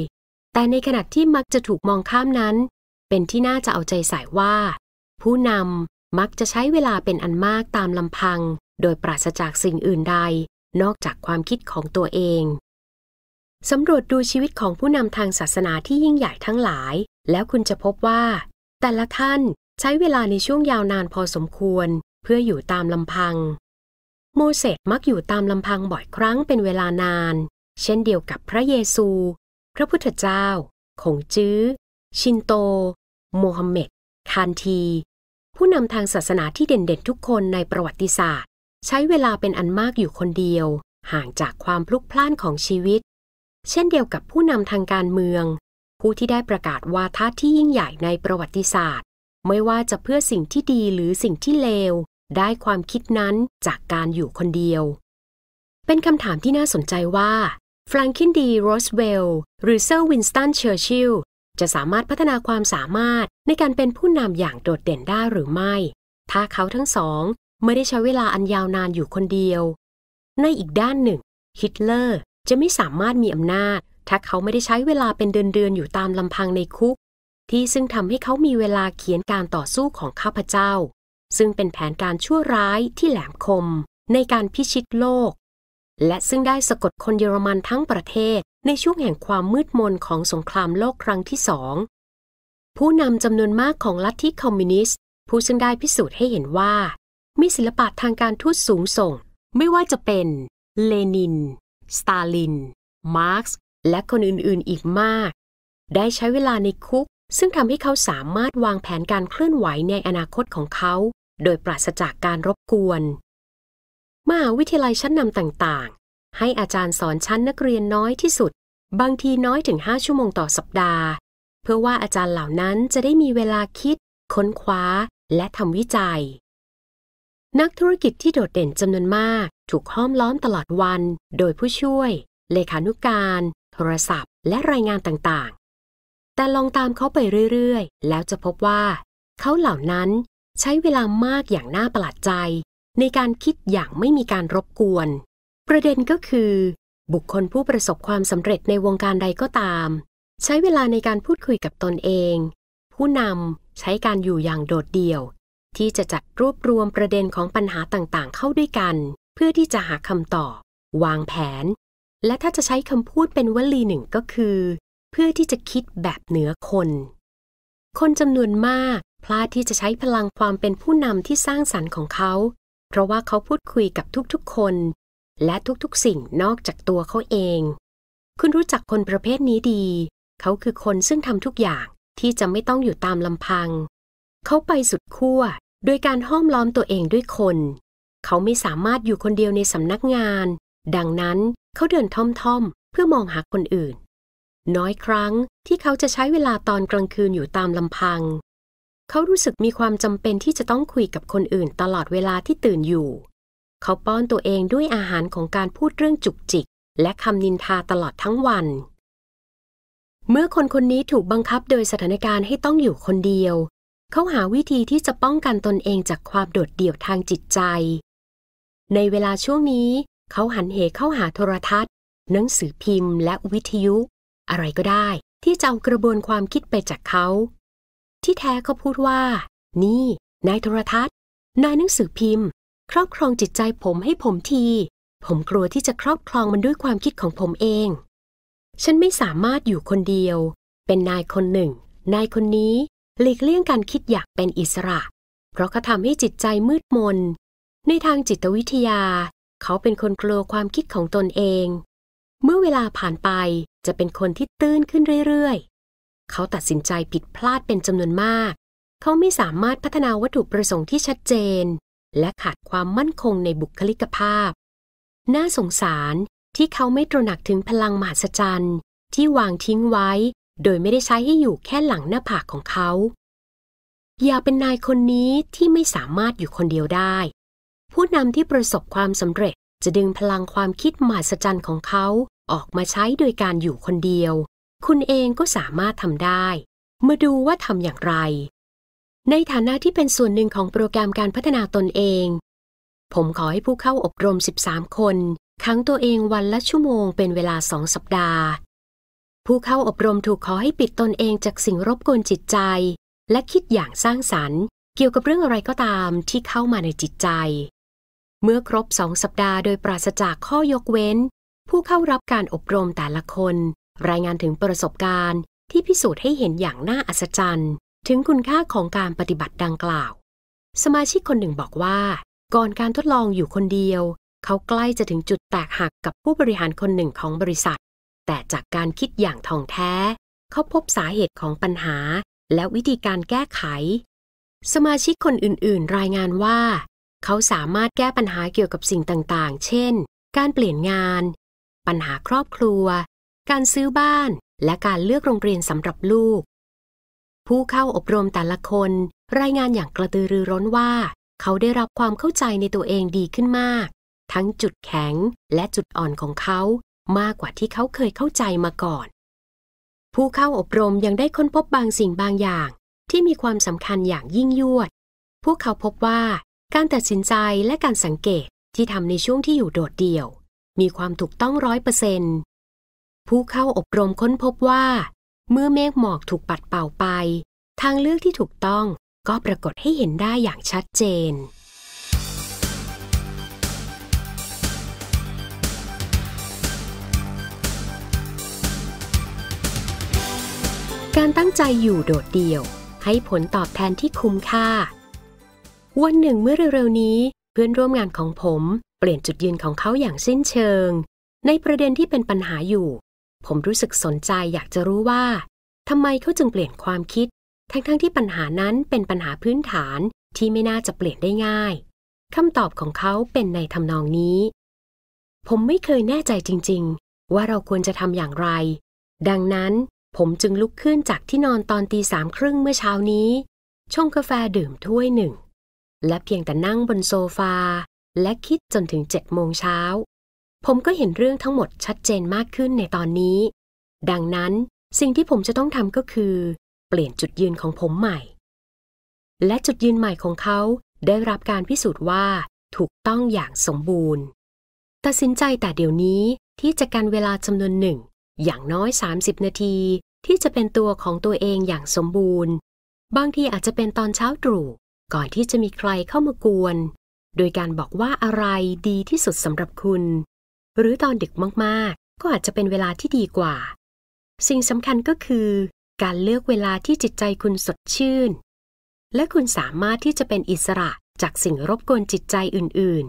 แต่ในขณะที่มักจะถูกมองข้ามนั้น เป็นที่น่าจะเอาใจใส่ว่า ผู้นำมักจะใช้เวลาเป็นอันมากตามลำพัง โดยปราศจากสิ่งอื่นใดนอกจากความคิดของตัวเอง สำรวจดูชีวิตของผู้นำทางศาสนาที่ยิ่งใหญ่ทั้งหลาย แล้วคุณจะพบว่า แต่ละท่าน ใช้เวลาในช่วงยาวนานพอสมควร เพื่ออยู่ตามลำพัง โมเสสมักอยู่ตามลำพังบ่อยครั้งเป็นเวลานาน เช่นเดียวกับพระเยซู พระพุทธเจ้าขงจื้อ ชินโต โมฮัมเหม็ดคานที ผู้นำทางศาสนาที่เด่นๆ ทุกคนในประวัติศาสตร์ใช้เวลาเป็นอันมากอยู่คนเดียว ห่างจากความพลุกพล่านของชีวิต เช่นเดียวกับผู้นำทางการเมือง ผู้ที่ได้ประกาศวาทะที่ยิ่งใหญ่ในประวัติศาสตร์ ไม่ว่าจะเพื่อสิ่งที่ดีหรือสิ่งที่เลว ได้ความคิดนั้นจากการอยู่คนเดียว เป็นคำถามที่น่าสนใจว่าแฟรงคินดีโรสเวลล์หรือเซอร์วินสตันเชอร์ชิลจะสามารถพัฒนาความสามารถในการเป็นผู้นำอย่างโดดเด่นได้หรือไม่ ถ้าเขาทั้งสองไม่ได้ใช้เวลาอันยาวนานอยู่คนเดียว ในอีกด้านหนึ่ง ฮิตเลอร์จะไม่สามารถมีอำนาจ ถ้าเขาไม่ได้ใช้เวลาเป็นเดือนๆอยู่ตามลำพังในคุก ที่ซึ่งทำให้เขามีเวลาเขียนการต่อสู้ของข้าพเจ้า ซึ่งเป็นแผนการชั่วร้ายที่แหลมคม ในการพิชิตโลก และซึ่งได้สะกดคนเยอรมันทั้งประเทศในช่วงแห่งความมืดมนของสงครามโลกครั้งที่สองผู้นำจำนวนมากของลัทธิคอมมิวนิสต์ผู้ซึ่งได้พิสูจน์ให้เห็นว่ามีศิลปะทางการทูตสูงส่ง ไม่ว่าจะเป็นเลนิน สตาลิน มาร์กซ์และคนอื่นๆอีกมาก ได้ใช้เวลาในคุก ซึ่งทำให้เขาสามารถวางแผนการเคลื่อนไหวในอนาคตของเขา โดยปราศจากการรบกวน มหาวิทยาลัยชั้นนำต่างๆ ให้อาจารย์สอนชั้นนักเรียนน้อยที่สุด บางทีน้อยถึง 5 ชั่วโมงต่อสัปดาห์ เพื่อว่าอาจารย์เหล่านั้นจะได้มีเวลาคิด ค้นคว้า และทำวิจัยนักธุรกิจที่โดดเด่นจำนวนมากถูกห้อมล้อมตลอดวัน โดยผู้ช่วย เลขานุการ โทรศัพท์ และรายงานต่างๆ แต่ลองตามเขาไปเรื่อยๆ แล้วจะพบว่า เขาเหล่านั้นใช้เวลามากอย่างน่าประหลาดใจ ในการคิดอย่างไม่มีการรบกวน ประเด็นก็คือ บุคคลผู้ประสบความสำเร็จในวงการใดก็ตาม ใช้เวลาในการพูดคุยกับตนเอง ผู้นำใช้การอยู่อย่างโดดเดี่ยวที่จะจัดรวบรวมประเด็นของปัญหาต่างๆ เข้าด้วยกัน เพื่อที่จะหาคำตอบ วางแผน และถ้าจะใช้คำพูดเป็นวลีหนึ่งก็คือ เพื่อที่จะคิดแบบเหนือคน คนจำนวนมากพลาดที่จะใช้พลังความเป็นผู้นำที่สร้างสรรค์ของเขา เพราะว่าเขาพูดคุยกับทุกๆ คน และทุกๆสิ่งนอกจากตัวเขาเอง คุณรู้จักคนประเภทนี้ดี เขาคือคนซึ่งทำทุกอย่างที่จะไม่ต้องอยู่ตามลำพัง เขาไปสุดขั้วโดยการห้อมล้อมตัวเองด้วยคน เขาไม่สามารถอยู่คนเดียวในสำนักงาน ดังนั้นเขาเดินท่อมๆ เพื่อมองหาคนอื่น น้อยครั้งที่เขาจะใช้เวลาตอนกลางคืนอยู่ตามลำพัง เขารู้สึกมีความจำเป็นที่จะต้องคุยกับคนอื่นตลอดเวลาที่ตื่นอยู่ เขาป้อนตัวเองด้วยอาหารของการพูดเรื่องจุกจิก และคำนินทาตลอดทั้งวัน เมื่อคนคนนี้ถูกบังคับโดยสถานการณ์ให้ต้องอยู่คนเดียวเขาหาวิธีที่จะป้องกันตนเองจากความโดดเดี่ยวทางจิตใจ ในเวลาช่วงนี้ เขาหันเหเข้าหาโทรทัศน์ หนังสือพิมพ์ และวิทยุอะไรก็ได้ที่จะเอากระบวนความคิดไปจากเขา ที่แท้เขาพูดว่า นี่ นายโทรทัศน์ นายหนังสือพิมพ์ ครอบครองจิตใจผมให้ผมที ผมกลัวที่จะครอบครองมันด้วยความคิดของผมเอง ฉันไม่สามารถอยู่คนเดียว เป็นนายคนหนึ่ง นายคนนี้หลีกเลี่ยงการคิดอยากเป็นอิสระ เพราะเขาทำให้จิตใจมืดมน ในทางจิตวิทยา เขาเป็นคนกลัวความคิดของตนเอง เมื่อเวลาผ่านไปจะเป็นคนที่ตื้นขึ้นเรื่อยๆ เขาตัดสินใจผิดพลาดเป็นจำนวนมาก เขาไม่สามารถพัฒนาวัตถุประสงค์ที่ชัดเจน และขาดความมั่นคงในบุคลิกภาพ น่าสงสารที่เขาไม่ตระหนักถึงพลังมหัศจรรย์ที่วางทิ้งไว้โดยไม่ได้ใช้ให้อยู่แค่หลังหน้าผากของเขา อย่าเป็นนายคนนี้ที่ไม่สามารถอยู่คนเดียวได้ ผู้นำที่ประสบความสำเร็จจะดึงพลังความคิดมหัศจรรย์ของเขา ออกมาใช้โดยการอยู่คนเดียว คุณเองก็สามารถทำได้ มาดูว่าทำอย่างไร ในฐานะที่เป็นส่วนหนึ่งของโปรแกรมการพัฒนาตนเอง ผมขอให้ผู้เข้าอบรม 13 คนคั้งตัวเองวันละชั่วโมง เป็นเวลาสองสัปดาห์ผู้เข้าอบรมถูกขอให้ปิดตนเองจากสิ่งรบกวนจิตใจ และคิดอย่างสร้างสรรค์ เกี่ยวกับเรื่องอะไรก็ตามที่เข้ามาในจิตใจ เมื่อครบสองสัปดาห์โดยปราศจากข้อยกเว้น ผู้เข้ารับการอบรมแต่ละคน รายงานถึงประสบการณ์ ที่พิสูจน์ให้เห็นอย่างน่าอัศจรรย์ ถึงคุณค่าของการปฏิบัติดังกล่าว สมาชิกคนหนึ่งบอกว่า ก่อนการทดลองอยู่คนเดียว เขาใกล้จะถึงจุดแตกหักกับผู้บริหารคนหนึ่งของบริษัทแต่จากการคิดอย่างท่องแท้ เขาพบสาเหตุของปัญหาและวิธีการแก้ไข สมาชิกคนอื่นๆ รายงานว่า เขาสามารถแก้ปัญหาเกี่ยวกับสิ่งต่างๆ เช่น การเปลี่ยนงาน ปัญหาครอบครัว การซื้อบ้าน และการเลือกโรงเรียนสำหรับลูก ผู้เข้าอบรมแต่ละคน รายงานอย่างกระตือรือร้นว่า เขาได้รับความเข้าใจในตัวเองดีขึ้นมาก ทั้งจุดแข็งและจุดอ่อนของเขามากกว่าที่เขาเคยเข้าใจมาก่อน ผู้เข้าอบรมยังได้ค้นพบบางสิ่งบางอย่าง ที่มีความสำคัญอย่างยิ่งยวด พวกเขาพบว่าการตัดสินใจและการสังเกตที่ทำในช่วงที่อยู่โดดเดี่ยว มีความถูกต้องร้อยเปอร์เซนผู้เข้าอบรมค้นพบว่า เมื่อเมฆหมอกถูกปัดเป่าไป ทางเลือกที่ถูกต้องก็ปรากฏให้เห็นได้อย่างชัดเจนการตั้งใจอยู่โดดเดี่ยว ให้ผลตอบแทนที่คุ้มค่า วันหนึ่งเมื่อเร็วๆนี้ เพื่อนร่วมงานของผม เปลี่ยนจุดยืนของเขาอย่างสิ้นเชิง ในประเด็นที่เป็นปัญหาอยู่ ผมรู้สึกสนใจอยากจะรู้ว่าทำไมเขาจึงเปลี่ยนความคิดทั้งๆทที่ปัญหานั้นเป็นปัญหาพื้นฐานที่ไม่น่าจะเปลี่ยนได้ง่ายคำตอบของเขาเป็นในทำนองนี้ ผมไม่เคยแน่ใจจริง ๆ ว่าเราควรจะทำอย่างไร ดังนั้นผมจึงลุกขึ้นจากที่นอนตอนตีสามครึ่งเมื่อเช้านี้ชงกาแฟดื่มถ้วยหนึ่ง และเพียงแต่นั่งบนโซฟาและคิดจนถึงเจ็ดโมงเช้า ผมก็เห็นเรื่องทั้งหมดชัดเจนมากขึ้นในตอนนี้ ดังนั้นสิ่งที่ผมจะต้องทำก็คือ เปลี่ยนจุดยืนของผมใหม่ และจุดยืนใหม่ของเขาได้รับการพิสูจน์ว่าถูกต้องอย่างสมบูรณ์ ตัดสินใจแต่เดี๋ยวนี้ที่จะการเวลาจำนวนหนึ่งอย่างน้อย 30 นาที ที่จะเป็นตัวของตัวเองอย่างสมบูรณ์ บางทีอาจจะเป็นตอนเช้าตรู่ก่อนที่จะมีใครเข้ามากวน โดยการบอกว่าอะไรดีที่สุดสำหรับคุณ หรือตอนดึกมากๆ ก็อาจจะเป็นเวลาที่ดีกว่า สิ่งสำคัญก็คือการเลือกเวลาที่จิตใจคุณสดชื่น และคุณสามารถที่จะเป็นอิสระจากสิ่งรบกวนจิตใจอื่น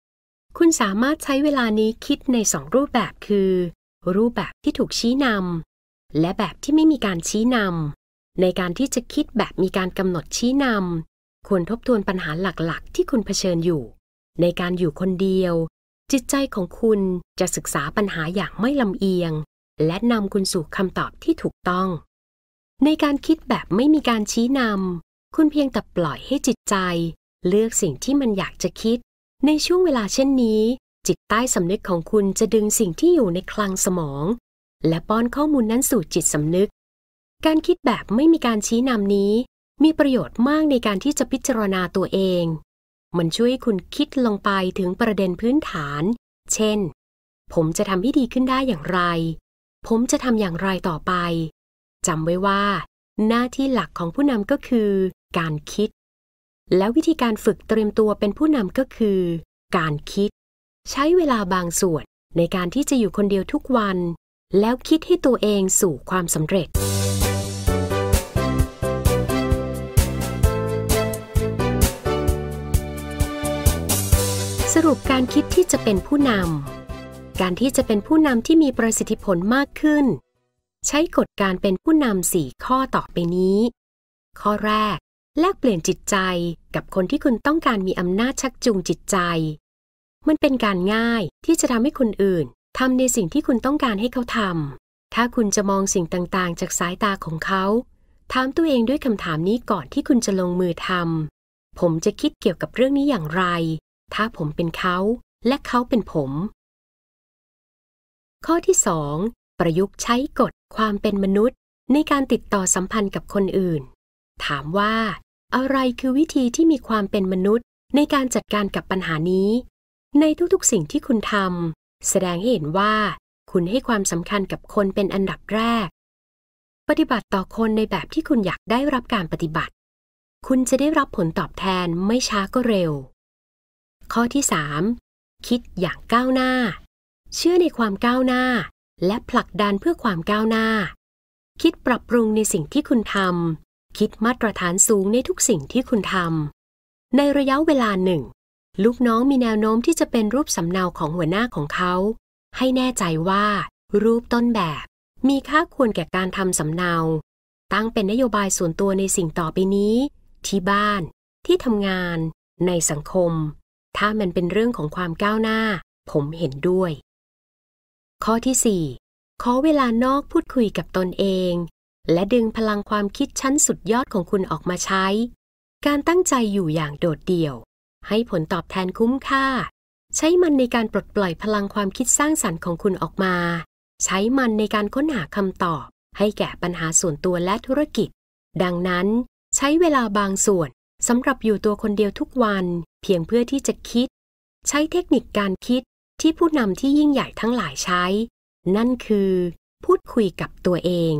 ๆ คุณสามารถใช้เวลานี้คิดในสองรูปแบบคือรูปแบบที่ถูกชี้นำและแบบที่ไม่มีการชี้นำในการที่จะคิดแบบมีการกำหนดชี้นำควรทบทวนปัญหาหลักๆ ที่คุณเผชิญอยู่ ในการอยู่คนเดียว จิตใจของคุณจะศึกษาปัญหาอย่างไม่ลำเอียง และนำคุณสู่คำตอบที่ถูกต้อง ในการคิดแบบไม่มีการชี้นำคุณเพียงแต่ปล่อยให้จิตใจ เลือกสิ่งที่มันอยากจะคิดในช่วงเวลาเช่นนี้จิตใต้สำนึกของคุณจะดึงสิ่งที่อยู่ในคลังสมอง และป้อนข้อมูลนั้นสู่จิตสำนึก การคิดแบบไม่มีการชี้นำนี้ มีประโยชน์มากในการที่จะพิจารณาตัวเอง มันช่วยคุณคิดลงไปถึงประเด็นพื้นฐาน เช่น ผมจะทำให้ดีขึ้นได้อย่างไร ผมจะทำอย่างไรต่อไป จำไว้ว่า หน้าที่หลักของผู้นำก็คือการคิด และวิธีการฝึกเตรียมตัวเป็นผู้นำก็คือ การคิดใช้เวลาบางส่วนในการที่จะอยู่คนเดียวทุกวัน แล้วคิดให้ตัวเองสู่ความสำเร็จ สรุปการคิดที่จะเป็นผู้นำการที่จะเป็นผู้นำที่มีประสิทธิผลมากขึ้น ใช้กฎการเป็นผู้นำสี่ข้อต่อไปนี้ ข้อแรก แลกเปลี่ยนจิตใจกับคนที่คุณต้องการมีอำนาจชักจูงจิตใจมันเป็นการง่ายที่จะทำให้คนอื่นทำในสิ่งที่คุณต้องการให้เขาทำ ถ้าคุณจะมองสิ่งต่างๆ จากสายตาของเขา ถามตัวเองด้วยคำถามนี้ก่อนที่คุณจะลงมือทำ ผมจะคิดเกี่ยวกับเรื่องนี้อย่างไร ถ้าผมเป็นเขาและเขาเป็นผม ข้อที่2ประยุกต์ใช้กฎความเป็นมนุษย์ ในการติดต่อสัมพันธ์กับคนอื่น ถามว่า อะไรคือวิธีที่มีความเป็นมนุษย์ในการจัดการกับปัญหานี้ในทุกๆสิ่งที่คุณทำแสดงให้เห็นว่า คุณให้ความสำคัญกับคนเป็นอันดับแรก ปฏิบัติต่อคนในแบบที่คุณอยากได้รับการปฏิบัติ คุณจะได้รับผลตอบแทนไม่ช้าก็เร็ว ข้อที่3คิดอย่างก้าวหน้า เชื่อในความก้าวหน้า และผลักดันเพื่อความก้าวหน้า คิดปรับปรุงในสิ่งที่คุณทำคิดมาตรฐานสูงในทุกสิ่งที่คุณทำในระยะเวลาหนึ่งลูกน้องมีแนวโน้มที่จะเป็นรูปสำเนาของหัวหน้าของเขา ให้แน่ใจว่า รูปต้นแบบมีค่าควรแก่การทำสำเนา ตั้งเป็นนโยบายส่วนตัวในสิ่งต่อไปนี้ ที่บ้านที่ทำงาน ในสังคม ถ้ามันเป็นเรื่องของความก้าวหน้า ผมเห็นด้วย ข้อที่4ขอเวลานอกพูดคุยกับตนเอง และดึงพลังความคิดชั้นสุดยอดของคุณออกมาใช้ การตั้งใจอยู่อย่างโดดเดี่ยวให้ผลตอบแทนคุ้มค่า ใช้มันในการปลดปล่อยพลังความคิดสร้างสรรค์ของคุณออกมา ใช้มันในการค้นหาคำตอบให้แก่ปัญหาส่วนตัวและธุรกิจ ดังนั้น ใช้เวลาบางส่วนสำหรับอยู่ตัวคนเดียวทุกวัน เพียงเพื่อที่จะคิด ใช้เทคนิคการคิดที่ผู้นำที่ยิ่งใหญ่ทั้งหลายใช้ นั่นคือ พูดคุยกับตัวเอง